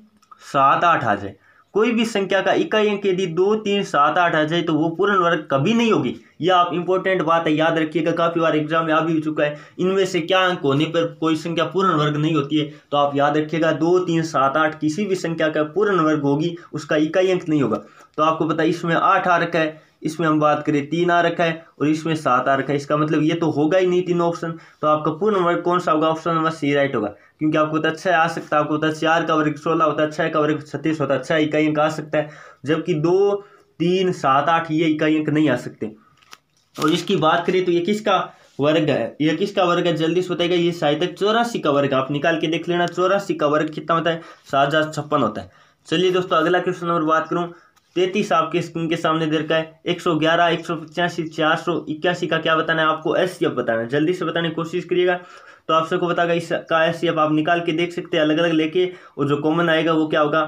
सात आठ आ जाए कोई भी संख्या का इकाई अंक यदि दो तीन सात आठ आ जाए तो वो पूर्ण वर्ग कभी नहीं होगी यह आप इंपॉर्टेंट बात है याद रखिएगा काफ़ी बार एग्जाम में आ भी चुका है इनमें से क्या अंक होने पर कोई संख्या पूर्ण वर्ग नहीं होती है तो आप याद रखिएगा दो तीन सात आठ किसी भी संख्या का पूर्ण वर्ग होगी उसका इकाई अंक नहीं होगा तो आपको पता है इसमें आठ आ रखा है इसमें हम बात करें तीन आ रखा है और इसमें सात आ रखा है इसका मतलब ये तो होगा ही नहीं तीनों ऑप्शन तो आपका पूर्ण वर्ग कौन सा होगा ऑप्शन नंबर सी राइट होगा क्योंकि आपको पता छः आ सकता है आपको पता चार का वर्ग सोलह होता है छः का वर्ग छत्तीस होता है छः इकाई अंक आ सकता है जबकि दो तीन सात आठ ये इकाई अंक नहीं आ सकते और इसकी बात करें तो ये किसका वर्ग है ये किसका वर्ग है जल्दी से बताएगा ये शायद चौरासी का वर्ग आप निकाल के देख लेना चौरासी का वर्ग कितना होता है सात हजार छप्पन होता है चलिए दोस्तों अगला क्वेश्चन नंबर बात करूँ तैतीस आपके स्क्रीन के सामने दे रखा है एक सौ ग्यारह एक सौ पचासी चार सौ इक्यासी का क्या बताना है आपको एस सी एफ बताना है जल्दी से बताने की कोशिश करिएगा तो आप सबको बताएगा इसका एस सी एफ आप निकाल के देख सकते हैं अलग अलग लेके और जो कॉमन आएगा वो क्या होगा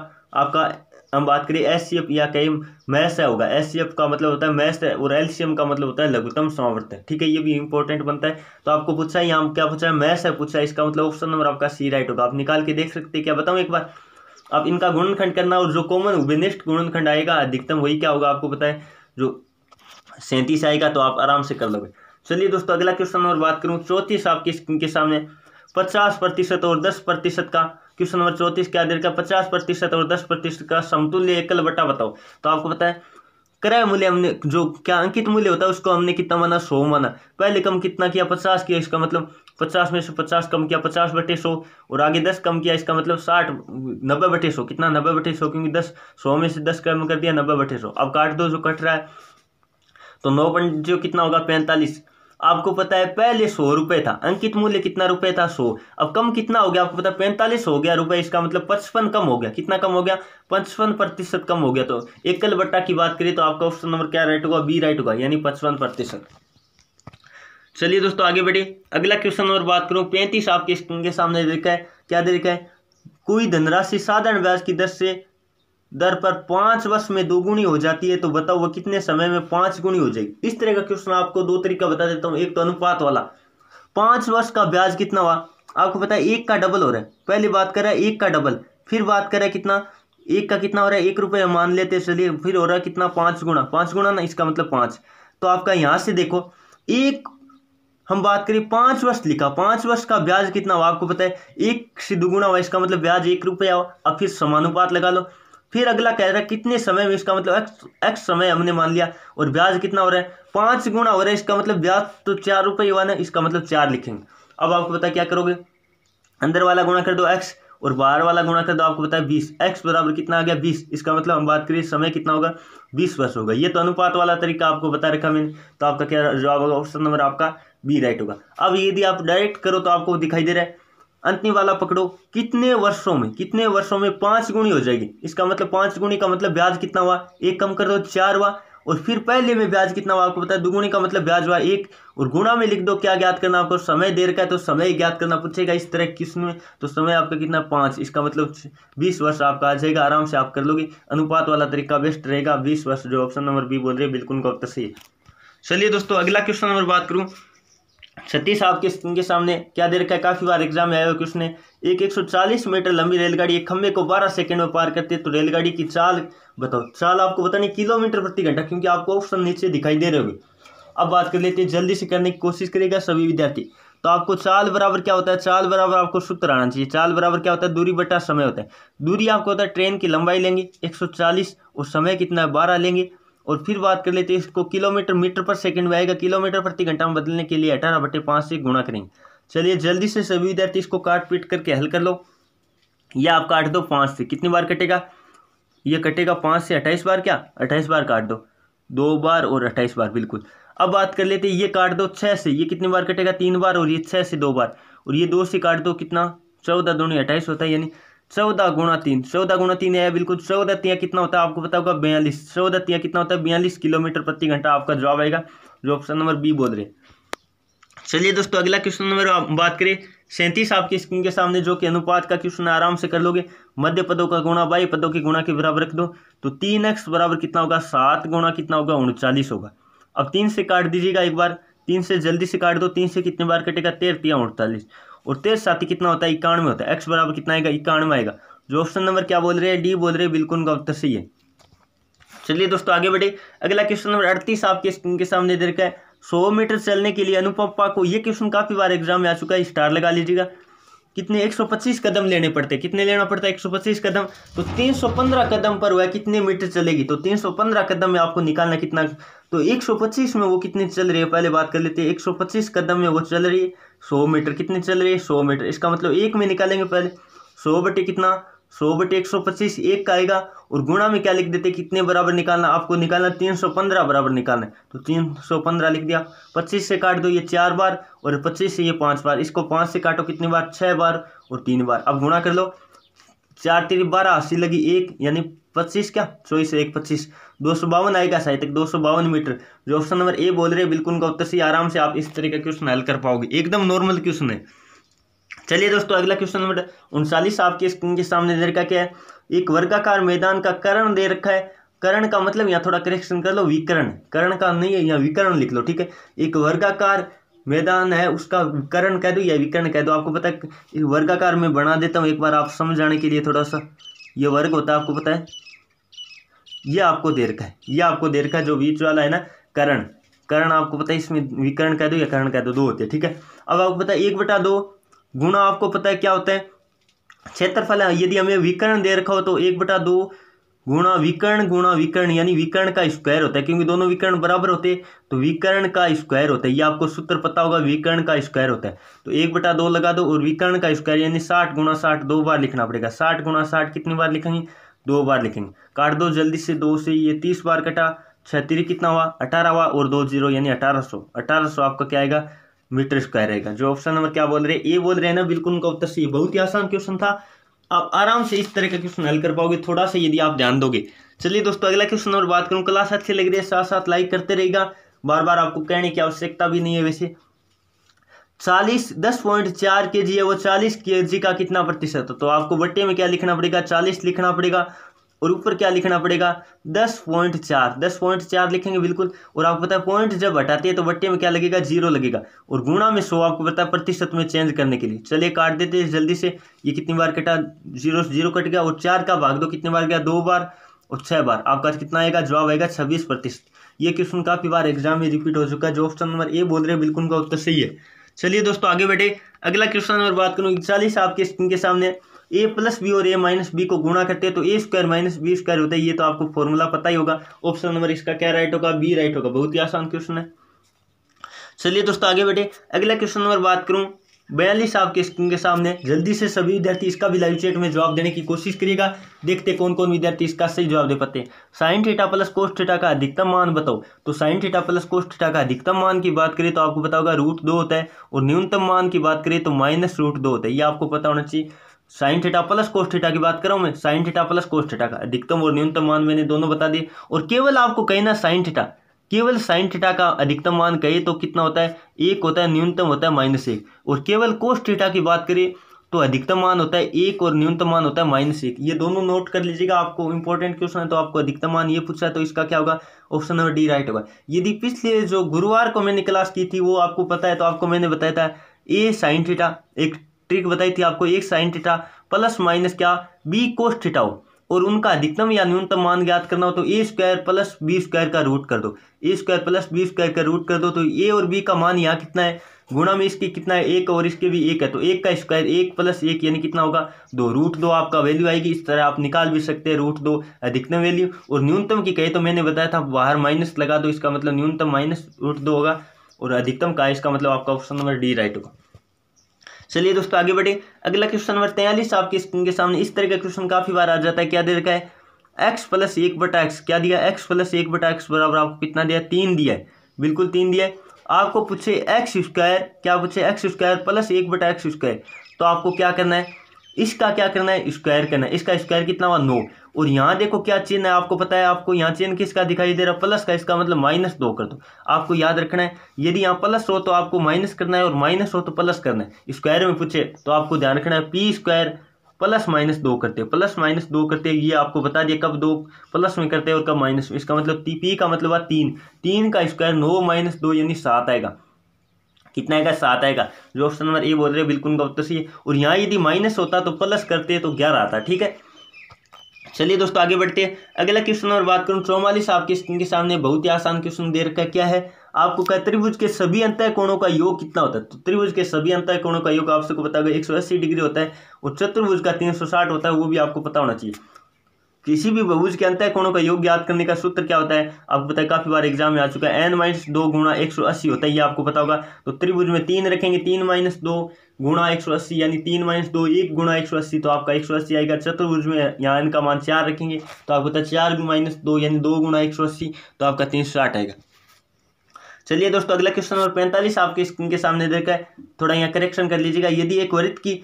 आपका हम बात करें एस सी एफ या कहीं मैस होगा एस सी एफ का मतलब होता है मैस और एल सी एम का मतलब होता है लघुतम समावर्तन ठीक है ये भी इंपॉर्टेंट बनता है तो आपको पूछा है यहाँ क्या पूछा है मैस है पूछा है इसका मतलब ऑप्शन नंबर आपका सी राइट होगा आप निकाल के देख सकते हैं क्या बताऊँ एक बार अब इनका गुणनखंड करना और जो कॉमन विनिष्ट गुणनखंड आएगा अधिकतम वही क्या होगा आपको पता है जो सैंतीस आएगा तो आप आराम से कर लोगे चलिए दोस्तों अगला क्वेश्चन और बात करूँ चौथी साहब आपकी स्क्रीन के सामने पचास प्रतिशत और दस प्रतिशत का क्वेश्चन नंबर चौतीस क्या देर का पचास प्रतिशत और दस प्रतिशत का समतुल्य एकल बटा बताओ तो आपको पता है क्रय मूल्य हमने जो क्या अंकित मूल्य होता है उसको हमने कितना माना सौ माना पहले कम कितना किया पचास किया इसका मतलब पचास में से पचास कम किया पचास बटे सौ और आगे दस कम किया इसका मतलब साठ नब्बे बटे सौ कितना नब्बे बटे सौ क्योंकि दस सौ में से दस कम कर दिया नब्बे बटे सौ अब काट दो जो कट रहा है तो नौ जो कितना होगा पैंतालीस आपको पता है पहले सौ रुपए था अंकित मूल्य कितना रुपए था सौ अब कम कितना हो गया आपको पता है पैंतालीस हो गया रुपये इसका मतलब पचपन कम हो गया कितना कम हो गया पचपन प्रतिशत कम हो गया तो एकल बट्टा की बात करें तो आपका ऑप्शन नंबर क्या राइट होगा बी राइट होगा यानी पचपन प्रतिशत चलिए दोस्तों आगे बढ़े अगला क्वेश्चन और बात करूं पैंतीस आपके स्क्रीन के सामने देखा है क्या देखा है कोई धनराशि साधारण ब्याज की दर से दर पर पांच वर्ष में दोगुनी हो जाती है तो बताओ वह कितने समय में पांच गुणी हो जाएगी इस तरह का क्वेश्चन आपको दो तरीका बता देता हूँ एक तो अनुपात वाला पांच वर्ष का ब्याज कितना हुआ आपको पता है एक का डबल हो रहा है पहले बात कर रहा है एक का डबल फिर बात कर रहा है कितना एक का कितना हो रहा है एक रुपये मान लेते चलिए फिर हो रहा है कितना पांच गुणा पांच गुणा ना इसका मतलब पांच तो आपका यहां से देखो एक हम बात करें पांच वर्ष लिखा पांच वर्ष का ब्याज कितना आपको पता है एक से दुगुना हुआ इसका मतलब ब्याज एक रुपया अब फिर समानुपात लगा लो फिर अगला कह रहा है कितने समय में इसका मतलब एक्स एक्स समय हमने मान लिया और ब्याज कितना हो रहा है पांच गुना हो रहा है इसका मतलब ब्याज तो चार रुपये हुआ ना इसका मतलब चार लिखेंगे अब आपको पता क्या करोगे अंदर वाला गुणा कर दो एक्स और बाहर वाला गुणा कर दो आपको पता है बीस एक्स बराबर कितना आ गया बीस इसका मतलब हम बात करिए समय कितना होगा बीस वर्ष होगा ये तो अनुपात वाला तरीका आपको बता रखा मैंने तो आपका क्या जवाब होगा ऑप्शन नंबर आपका बी राइट होगा अब यदि आप डायरेक्ट करो तो आपको दिखाई दे रहा है अंतिम वाला पकड़ो कितने वर्षों में कितने वर्षों में पांच गुणी हो जाएगी इसका मतलब पांच गुणी का मतलब ब्याज कितना हुआ एक कम कर दो चार हुआ और फिर पहले में ब्याज कितना हुआ आपको पता है दुगुणी का मतलब ब्याज हुआ एक और गुणा में लिख दो क्या ज्ञात करना आपको समय देर का है तो समय ज्ञात करना पूछेगा इस तरह किस में तो समय आपका कितना पाँच इसका मतलब बीस वर्ष आपका आ जाएगा आराम से आप कर लोगे अनुपात वाला तरीका बेस्ट रहेगा बीस वर्ष जो ऑप्शन नंबर बी बोल रहे बिल्कुल उनका उत्तर सही है चलिए दोस्तों अगला क्वेश्चन नंबर बात करूँ छत्तीस आपके स्क्रीन के सामने क्या दे रखा है काफ़ी बार एग्जाम में आया कि उसने एक चालीस मीटर लंबी रेलगाड़ी एक खंबे को 12 सेकंड में पार करती है तो रेलगाड़ी की चाल बताओ चाल आपको बतानी किलोमीटर प्रति घंटा क्योंकि आपको ऑप्शन नीचे दिखाई दे रहे होगी अब बात कर लेते हैं जल्दी से करने की कोशिश करेगा सभी विद्यार्थी तो आपको चाल बराबर क्या होता है चाल बराबर आपको सूत्र आना चाहिए चाल बराबर क्या होता है दूरी बटा समय होता है दूरी आपको होता है ट्रेन की लंबाई लेंगे 140 और समय कितना है 12 लेंगे और फिर बात कर लेते हैं इसको किलोमीटर मीटर पर सेकंड में आएगा किलोमीटर प्रति घंटा में बदलने के लिए अठारह बटे पाँच से गुणा करेंगे चलिए जल्दी से सभी विद्यार्थी इसको काट पीट करके हल कर लो या आप काट दो पाँच से कितनी बार कटेगा ये कटेगा पाँच से अट्ठाईस बार क्या अट्ठाईस बार काट दो दो बार और अट्ठाईस बार बिल्कुल अब बात कर लेते हैं ये काट दो छः से ये कितनी बार कटेगा तीन बार और ये छः से दो बार और ये दो से काट दो कितना चौदह दोनों अट्ठाईस होता है यानी चौदह गुणा तीन चौदह गुणा तीन है बिल्कुल चौदह तिया कितना होता है आपको पता होगा बयालीस चौदह तिया कितना होता है बयालीस किलोमीटर प्रति घंटा आपका जवाब आएगा जो ऑप्शन नंबर बी बोल रहे चलिए दोस्तों अगला क्वेश्चन नंबर बात करें सैंतीस आपकी स्क्रीन के सामने जो कि अनुपात का क्वेश्चन आराम से कर लोगे मध्य पदों का गुणा बाई पदों के गुणा के बराबर रख दो तो तीन एक्स बराबर कितना होगा सात गुणा कितना होगा उनचालीस होगा अब तीन से काट दीजिएगा एक बार तीन से जल्दी से काट दो तीन से कितने बार कटेगा तेरह तिया उनतालीस और तेईस साथी कितना होता है इक्यानवे होता है एक्स बराबर कितना आएगा इक्यानवे आएगा जो ऑप्शन नंबर क्या बोल रहे हैं डी बोल रहे हैं बिल्कुल उनका उत्तर सही है चलिए दोस्तों आगे बढ़े अगला क्वेश्चन नंबर अड़तीस आपके स्क्रीन के सामने दे रखा है सौ मीटर चलने के लिए अनुपमा को यह क्वेश्चन काफी बार एग्जाम में आ चुका है स्टार लगा लीजिएगा कितने 125 कदम लेने पड़ते हैं कितने लेना पड़ता है 125 कदम तो 315 कदम पर वह कितने मीटर चलेगी तो 315 कदम में आपको निकालना कितना तो 125 में वो कितने चल रही है पहले बात कर लेते हैं 125 कदम में वो चल रही है 100 मीटर कितनी चल रही है 100 मीटर इसका मतलब एक में निकालेंगे पहले 100 बटे कितना 100 बटे 125 एक का आएगा और गुणा में क्या लिख देते कितने बराबर निकालना आपको निकालना 315 बराबर निकालना है तो 315 लिख दिया 25 से काट दो ये चार बार और 25 से ये पांच बार इसको पांच से काटो कितनी बार छः बार और तीन बार अब गुणा कर लो चार तीन बारह अस्सी लगी एक यानी पच्चीस क्या चौबीस एक पच्चीस दो सौ बावन आएगा साहित्य तक दो सौ बावन मीटर जो ऑप्शन नंबर ए बोल रहे हैं बिल्कुल उनका उत्तर से आराम से आप इस तरह का क्वेश्चन हल कर पाओगे एकदम नॉर्मल क्वेश्चन है चलिए दोस्तों अगला क्वेश्चन नंबर उनचालीस आपके स्क्रीन के सामने दे रखा क्या है एक वर्गाकार मैदान का करण दे रखा है करण का मतलब यहाँ थोड़ा करेक्शन कर लो विकरण करण का नहीं है यहाँ विकरण लिख लो ठीक है एक वर्गाकार मैदान है उसका करण कह दो या विकरण कह दो आपको पता है वर्गाकार में बना देता हूँ एक बार आप समझ जाने के लिए थोड़ा सा ये वर्ग होता है आपको पता है ये आपको दे रखा है ये आपको दे रखा है जो बीच वाला है ना करण करण आपको पता है इसमें विकरण कह दो या करण कह दो दो होते हैं ठीक है अब आपको पता है एक बटा दो गुणा आपको पता है क्या होता है क्षेत्रफल यदि हमें विकर्ण दे रखा हो तो एक बटा दो गुणा विकर्ण गुणा विकर्ण यानी विकर्ण का स्क्वायर होता है क्योंकि दोनों विकर्ण बराबर होते हैं तो विकर्ण का स्क्वायर होता है ये आपको सूत्र पता होगा विकर्ण का स्क्वायर होता है तो एक बटा दो लगा दो और विकर्ण का स्क्वायर यानी साठ गुणा साठ दो बार लिखना पड़ेगा साठ गुणा साठ कितनी बार लिखेंगे दो बार लिखेंगे काट दो जल्दी से दो से ये तीस बार कटा छत्तीस कितना हुआ अठारह हुआ और दो जीरो यानी अठारह सौ अठारह सौ आपका क्या आएगा मीटर स्क्वायर रहेगा जो ऑप्शन नंबर क्या बोल रहे हैं ये बोल रहे हैं ना बिल्कुल उनका उत्तर सही बहुत ही आसान क्वेश्चन था आप आराम से इस तरह का क्वेश्चन हल कर पाओगे थोड़ा सा यदि आप ध्यान दोगे चलिए दोस्तों अगला क्वेश्चन और बात करूँ क्लास अच्छी लग रही है साथ साथ लाइक करते रहेगा बार बार आपको कहने की आवश्यकता भी नहीं है वैसे चालीस दस पॉइंट चार के जी है वो चालीस के जी का कितना प्रतिशत है तो आपको बट्टे में क्या लिखना पड़ेगा चालीस लिखना पड़ेगा और ऊपर क्या लिखना पड़ेगा दस पॉइंट चार दस पॉइंट चार लिखेंगे बिल्कुल और आपको पता है पॉइंट जब हटाते हैं तो बट्टे में क्या लगेगा जीरो लगेगा और गुणा में सो आपको पता है प्रतिशत में चेंज करने के लिए चलिए काट देते हैं जल्दी से ये कितनी बार कटा जीरो से जीरो कट गया और चार का भाग दो कितने बार गया दो बार और छः बार आपका कितना आएगा जवाब आएगा छब्बीस प्रतिशत ये क्वेश्चन काफ़ी बार एग्जाम में रिपीट हो चुका है जो ऑप्शन नंबर ए बोल रहे हैं बिल्कुल उनका उत्तर सही है चलिए दोस्तों आगे बैठे अगला क्वेश्चन नंबर बात करूँ इकतालीस आपके स्क्रीन के सामने ए प्लस बी और ए माइनस बी को गुणा करते हैं तो A square minus B square होता है ये तो आपको फॉर्मूला पता ही होगा ऑप्शन नंबर इसका क्या राइट होगा बी राइट होगा बहुत ही आसान क्वेश्चन है चलिए दोस्तों आगे बैठे अगला क्वेश्चन नंबर बात करूँ बयालीस आपके स्क्रीन के सामने जल्दी से सभी विद्यार्थी इसका भी लाइव चैट में जवाब देने की कोशिश करिएगा देखते कौन कौन विद्यार्थी इसका सही जवाब दे पाते हैं sine theta plus cos theta का अधिकतम मान बताओ तो sine theta plus cos theta का अधिकतम मान की बात करें तो आपको पता होगा रूट दो होता है और न्यूनतम मान की बात करें तो माइनस रूट दो होता है ये आपको पता होना चाहिए sine theta plus cos theta की बात कर रहा हूँ मैं sine theta plus cos theta का अधिकतम और न्यूनतम मान मैंने दोनों बता दिए और केवल आपको कहना साइन थीटा केवल साइन थीटा का अधिकतम मान कहे तो कितना होता है एक होता है न्यूनतम होता है माइनस एक और केवल कोस थीटा की बात करें तो अधिकतम मान होता है एक और न्यूनतम मान होता है माइनस एक ये दोनों नोट कर लीजिएगा आपको इंपॉर्टेंट क्वेश्चन है तो आपको अधिकतम मान ये पूछा है तो इसका क्या होगा ऑप्शन नंबर डी राइट होगा यदि पिछले जो गुरुवार को मैंने क्लास की थी वो आपको पता है तो आपको मैंने बताया था ए साइन थीटा एक ट्रिक बताई थी आपको एक साइन थीटा प्लस माइनस क्या बी कोस थीटा हो और उनका अधिकतम या न्यूनतम मान ज्ञात करना हो तो A square plus B square का रूट कर दो A square plus B square का रूट कर दो तो ए और बी का मान यहाँ कितना है गुणा में इसके कितना है एक और इसके भी एक है तो एक का स्क्वायर एक प्लस एक यानी कितना होगा दो रूट दो आपका वैल्यू आएगी इस तरह आप निकाल भी सकते हैं रूट दो अधिकतम वैल्यू और न्यूनतम की कहे तो मैंने बताया था बाहर माइनस लगा दो इसका मतलब न्यूनतम माइनस रूट दो होगा और अधिकतम का इसका मतलब आपका ऑप्शन नंबर डी राइट होगा चलिए दोस्तों आगे बढ़े अगला क्वेश्चन नंबर तैयलीस आपकी स्क्रीन के सामने इस तरह का क्वेश्चन काफ़ी बार आ जाता है क्या दे रखा है एक्स प्लस एक बटा एक्स क्या दिया एक्स प्लस एक बटा एक्स बराबर आपको कितना दिया तीन दिया है बिल्कुल तीन दिया है आपको पूछे एक्स स्क्वायर क्या पूछे एक्स स्क्वायर प्लस एक बटा एक्स स्क्वायर तो आपको क्या करना है इसका क्या करना है स्क्वायर करना है इसका स्क्वायर कितना हुआ नो और यहाँ देखो क्या चिन्ह है आपको पता है आपको यहाँ चिन्ह किसका दिखाई दे रहा है प्लस का इसका मतलब माइनस दो कर दो आपको याद रखना है यदि यहाँ प्लस हो तो आपको माइनस करना है और माइनस हो तो प्लस करना है स्क्वायर में पूछे तो आपको ध्यान रखना है पी स्क्वायर प्लस माइनस दो करते हैं प्लस माइनस दो करते हैं ये आपको बता दिया कब दो प्लस में करते हैं और कब माइनस इसका मतलब पी का मतलब तीन तीन का स्क्वायर नौ माइनस दो यानी सात आएगा कितना आएगा सात आएगा जो ऑप्शन नंबर ए बोल रहे हैं बिल्कुल उनका उत्तर सही है और यहाँ यदि माइनस होता तो प्लस करते तो ग्यारह आता ठीक है चलिए दोस्तों आगे बढ़ते हैं अगला क्वेश्चन और बात करूं चौवालीस आपके स्क्रीन के सामने बहुत ही आसान क्वेश्चन दे रखा क्या है आपको कहा त्रिभुज के सभी अंतर कोणों का योग कितना होता है तो त्रिभुज के सभी अंतर कोणों का योग आप सबको एक सौ अस्सी डिग्री होता है और चतुर्भुज का 360 होता है वो भी आपको पता होना चाहिए किसी भी बहुज के अंत कोणों का योग ज्ञात करने का सूत्र क्या होता है आपको पता है काफी बार एग्जाम में आ चुका है एन माइनस दो गुणा एक सौ अस्सी होता है ये आपको पता होगा तो त्रिभुज में तीन रखेंगे तीन माइनस दो गुणा एक सौ अस्सी यानी तीन माइनस दो एक गुणा एक सौ अस्सी तो आपका एक सौ अस्सी आएगा चतुर्भुज में यहाँ एन का मान चार रखेंगे तो आपको पता है चार माइनस दो यानी दो गुणा एक सौ अस्सी तो आपका तीन सौ साठ आएगा चलिए दोस्तों अगला क्वेश्चन नंबर पैंतालीस आपके स्क्रीन के सामने देखा है थोड़ा यहाँ करेक्शन कर लीजिएगा यदि एक वृत्त की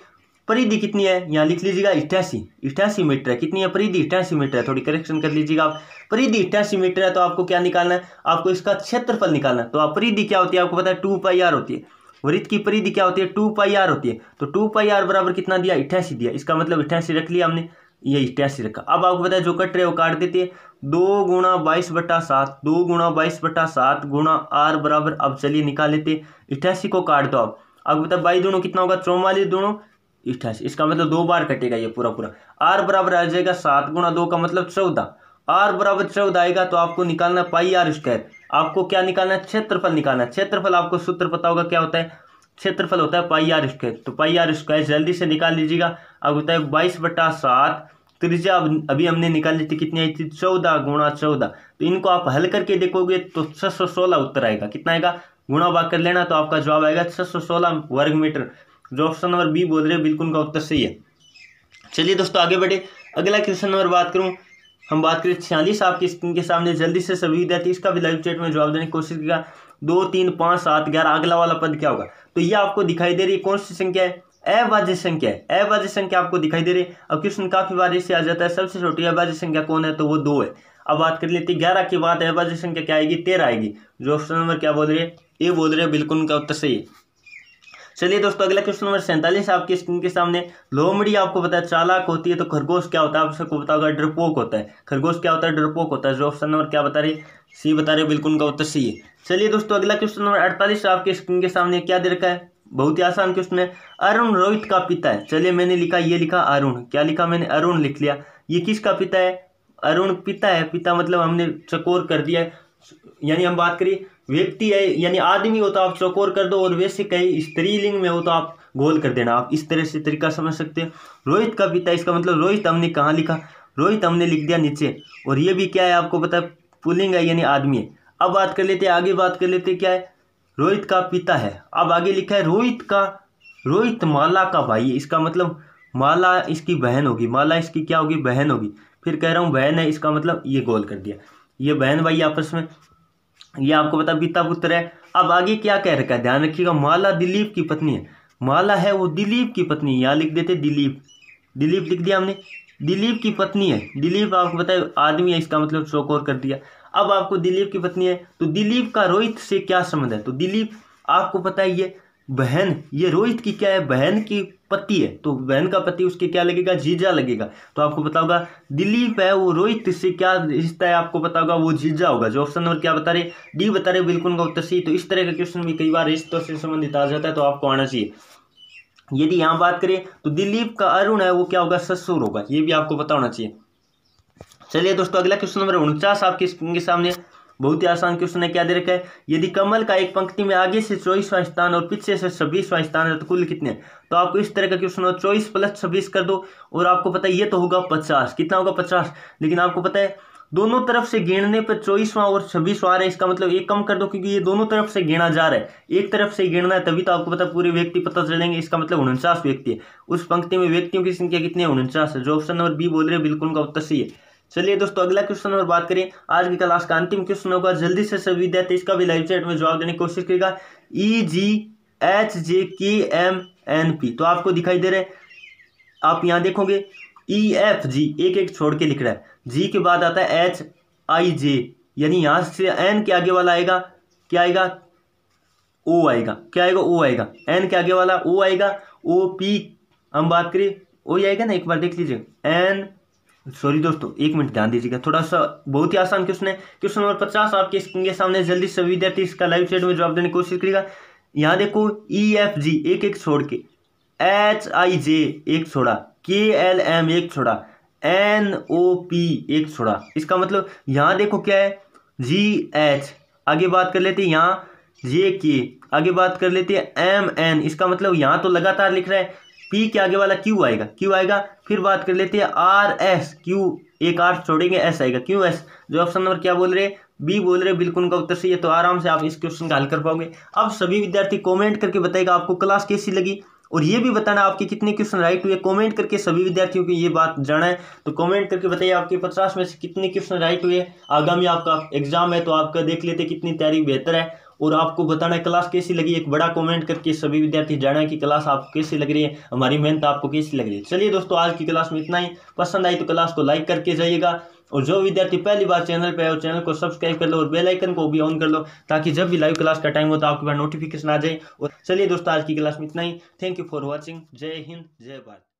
परिधि कितनी है यहाँ लिख लीजिएगा इटासी इटासी मीटर है कितनी है परिधि इटासी मीटर है थोड़ी करेक्शन कर लीजिएगा आप परिधि इटासी मीटर है तो आपको क्या निकालना है आपको इसका क्षेत्रफल निकालना है तो आप परिधि क्या होती है आपको पता है टू पाई आर होती है वृत्त की परिधि क्या होती है टू पाई आर होती है तो टू पाई आर बराबर कितना दिया इटासी दिया इसका मतलब इटासी रख लिया हमने ये इटासी रखा अब आपको पता है जो कट रहे वो काट देती है दो गुणा बाईस बटा सात दो गुणा बाईस बटा सात गुणा आर बराबर अब चलिए निकाल लेते इटासी को काट दो आप आपको पता है बाई दोनों कितना होगा चौवालीस दोनों इठासी इसका मतलब दो बार कटेगा ये पूरा पूरा आर बराबर आ जाएगा सात गुणा दो का मतलब चौदह आर बराबर चौदह आएगा तो आपको निकालना पाई आर स्क्वायर आपको क्या निकालना है क्षेत्रफल निकालना क्षेत्रफल आपको सूत्र पता होगा क्या होता है क्षेत्रफल होता है पाई आर स्क्वायर तो पाई आर स्क्वायर जल्दी से निकाल लीजिएगा अब होता है बाईस बटा सात त्रिज्या अभी हमने निकाल ली थी कितनी आई थी चौदह गुणा चौदह तो इनको आप हल करके देखोगे तो छह सौ सोलह उत्तर आएगा कितना आएगा गुणा भाग कर लेना तो आपका जवाब आएगा छह सौ सोलह वर्ग मीटर जो ऑप्शन नंबर बी बोल रहे हैं बिल्कुल उनका उत्तर सही है चलिए दोस्तों आगे बढ़े अगला क्वेश्चन नंबर बात करूँ हम बात करें छियालीस आपकी स्क्रीन के सामने जल्दी से सभी विद्यार्थी इसका भी लाइव चैट में जवाब देने की कोशिश करेगा दो तीन पाँच सात ग्यारह अगला वाला पद क्या होगा तो ये आपको दिखाई दे रही है कौन सी संख्या है अवाज्य संख्या है अवाज्य संख्या आपको दिखाई दे रही है अब क्वेश्चन काफी बार ऐसे आ जाता है सबसे छोटी अवाज्य संख्या कौन है तो वो दो है अब बात कर लेती ग्यारह के बाद अवाज्य संख्या क्या आएगी तेरह आएगी जो ऑप्शन नंबर क्या बोल रहे हैं ये बोल रहे हैं बिल्कुल उनका उत्तर सही है चलिए दोस्तों अगला क्वेश्चन नंबर सैंतालीस आपकी स्क्रीन के सामने लोमड़ी आपको पता है चालाक होती है तो खरगोश क्या होता है आप सबको पता डरपोक होता है खरगोश क्या होता है डरपोक होता है जो ऑप्शन नंबर क्या बता रही सी बता रहे बिल्कुल उनका उत्तर सी है चलिए दोस्तों अगला क्वेश्चन नंबर अड़तालीस आपके स्क्रीन के सामने क्या दे रखा है बहुत ही आसान क्वेश्चन है अरुण रोहित का पिता है चलिए मैंने लिखा ये लिखा अरुण क्या लिखा मैंने अरुण लिख लिया ये किसका पिता है अरुण पिता है पिता मतलब हमने चकोर कर दिया है यानी हम बात करिए व्यक्ति है यानी आदमी हो तो आप चौकोर कर दो और वैसे कहीं स्त्रीलिंग में हो तो आप गोल कर देना आप इस तरह से तरीका समझ सकते हैं रोहित का पिता इसका मतलब रोहित हमने कहाँ लिखा रोहित हमने लिख दिया नीचे और ये भी क्या है आपको पता है पुलिंग है यानी आदमी है अब बात कर लेते हैं आगे बात कर लेते क्या है रोहित का पिता है अब आगे लिखा है रोहित का रोहित माला का भाई है इसका मतलब माला इसकी बहन होगी माला इसकी क्या होगी बहन होगी फिर कह रहा हूँ बहन है इसका मतलब ये गोल कर दिया ये बहन भाई आपस में ये आपको बता बीता पुत्र है अब आगे क्या कह रखा है ध्यान रखिएगा माला दिलीप की पत्नी है माला है वो दिलीप की पत्नी यहाँ लिख देते दिलीप दिलीप लिख दिया हमने दिलीप की पत्नी है दिलीप आपको बताए आदमी है इसका मतलब और कर दिया अब आपको दिलीप की पत्नी है तो दिलीप का रोहित से क्या संबंध है तो दिलीप आपको पता है ये बहन ये रोहित की क्या है बहन की पति है तो बहन का पति उसके क्या लगेगा जीजा लगेगा तो आपको पता होगा दिलीप है वो रोहित से क्या रिश्ता है आपको पता होगा वो जीजा होगा जो ऑप्शन नंबर क्या बता रहे डी बता रहे बिल्कुल उनका उत्तर सी तो इस तरह का क्वेश्चन भी कई बार रिश्तों से संबंधित आ जाता है तो आपको आना चाहिए यदि यहां बात करें तो दिलीप का अरुण है वो क्या होगा ससुर होगा ये भी आपको पता होना चाहिए चलिए दोस्तों अगला क्वेश्चन नंबर उनचास आपके स्क्रीन के सामने बहुत ही आसान क्वेश्चन है क्या दे रखा है यदि कमल का एक पंक्ति में आगे से चौबीसवां स्थान और पीछे से छब्बीसवां स्थान है तो कुल कितने तो आपको इस तरह का क्वेश्चन हो चौबीस प्लस छब्बीस कर दो और आपको पता है ये तो होगा पचास कितना होगा पचास लेकिन आपको पता है दोनों तरफ से गिरने पर चौबीसवां और छब्बीसवां आ रहा है इसका मतलब एक कम कर दो क्योंकि ये दोनों तरफ से गिना जा रहा है एक तरफ से गिनना है तभी तो आपको पता पूरे व्यक्ति पता चलेंगे इसका मतलब उनचास व्यक्ति है उस पंक्ति में व्यक्तियों की संख्या कितनी है उनचास है जो ऑप्शन नंबर बी बोल रहे हैं बिल्कुल उनका उत्तर सही है चलिए दोस्तों अगला क्वेश्चन और बात करें आज की क्लास का अंतिम क्वेश्चन होगा जल्दी से सभी विद्यार्थी इसका भी लाइव चैट में जवाब देने की कोशिश करेगा ई जी एच जे के एम एन पी तो आपको दिखाई दे रहे आप यहाँ देखोगे ई e एफ जी एक एक छोड़ के लिख रहा है जी के बाद आता है एच आई जे यानी यहाँ से एन के आगे वाला आएगा क्या आएगा ओ आएगा क्या आएगा ओ आएगा एन के आगे वाला ओ आएगा ओ पी हम बात करें ओ आएगा ना एक बार देख लीजिए एन सॉरी दोस्तों एक मिनट ध्यान दीजिएगा थोड़ा सा बहुत ही आसान क्वेश्चन है क्वेश्चन नंबर पचास आपके स्क्रीन के सामने जल्दी से विद्यार्थी इसका लाइव चैट में जवाब देने की कोशिश करिएगा यहाँ देखो ई एफ जी एक एक छोड़ के एच आई जे एक छोड़ा के एल एम एक छोड़ा एन ओ पी एक छोड़ा इसका मतलब यहाँ देखो क्या है जी एच आगे बात कर लेते हैं यहाँ जे के आगे बात कर लेते हैं एम एन इसका मतलब यहाँ तो लगातार लिख रहा है पी के आगे वाला क्यू आएगा क्यू आएगा फिर बात कर लेते हैं आर एस क्यू एक आर छोड़ेंगे एस आएगा क्यू एस जो ऑप्शन नंबर क्या बोल रहे हैं बी बोल रहे बिल्कुल उनका उत्तर सही है तो आराम से आप इस क्वेश्चन का हल कर पाओगे अब सभी विद्यार्थी कमेंट करके बताएगा आपको क्लास कैसी लगी और ये भी बताना आपके कितने क्वेश्चन राइट हुए कमेंट करके सभी विद्यार्थियों को ये बात जाना है तो कमेंट करके बताइए आपके पचास में से कितने क्वेश्चन राइट हुए आगामी आपका एग्जाम है तो आपका देख लेते कितनी तैयारी बेहतर है और आपको बताना क्लास कैसी लगी एक बड़ा कमेंट करके सभी विद्यार्थी जाना है कि क्लास आपको कैसी लग रही है हमारी मेहनत आपको कैसी लग रही है चलिए दोस्तों आज की क्लास में इतना ही पसंद आई तो क्लास को लाइक करके जाइएगा और जो विद्यार्थी पहली बार चैनल पर आए चैनल को सब्सक्राइब कर लो और बेलाइकन को भी ऑन कर लो ताकि जब भी लाइव क्लास का टाइम हो तो आपके पास नोटिफिकेशन आ जाए और चलिए दोस्तों आज की क्लास में इतना ही थैंक यू फॉर वॉचिंग जय हिंद जय भारत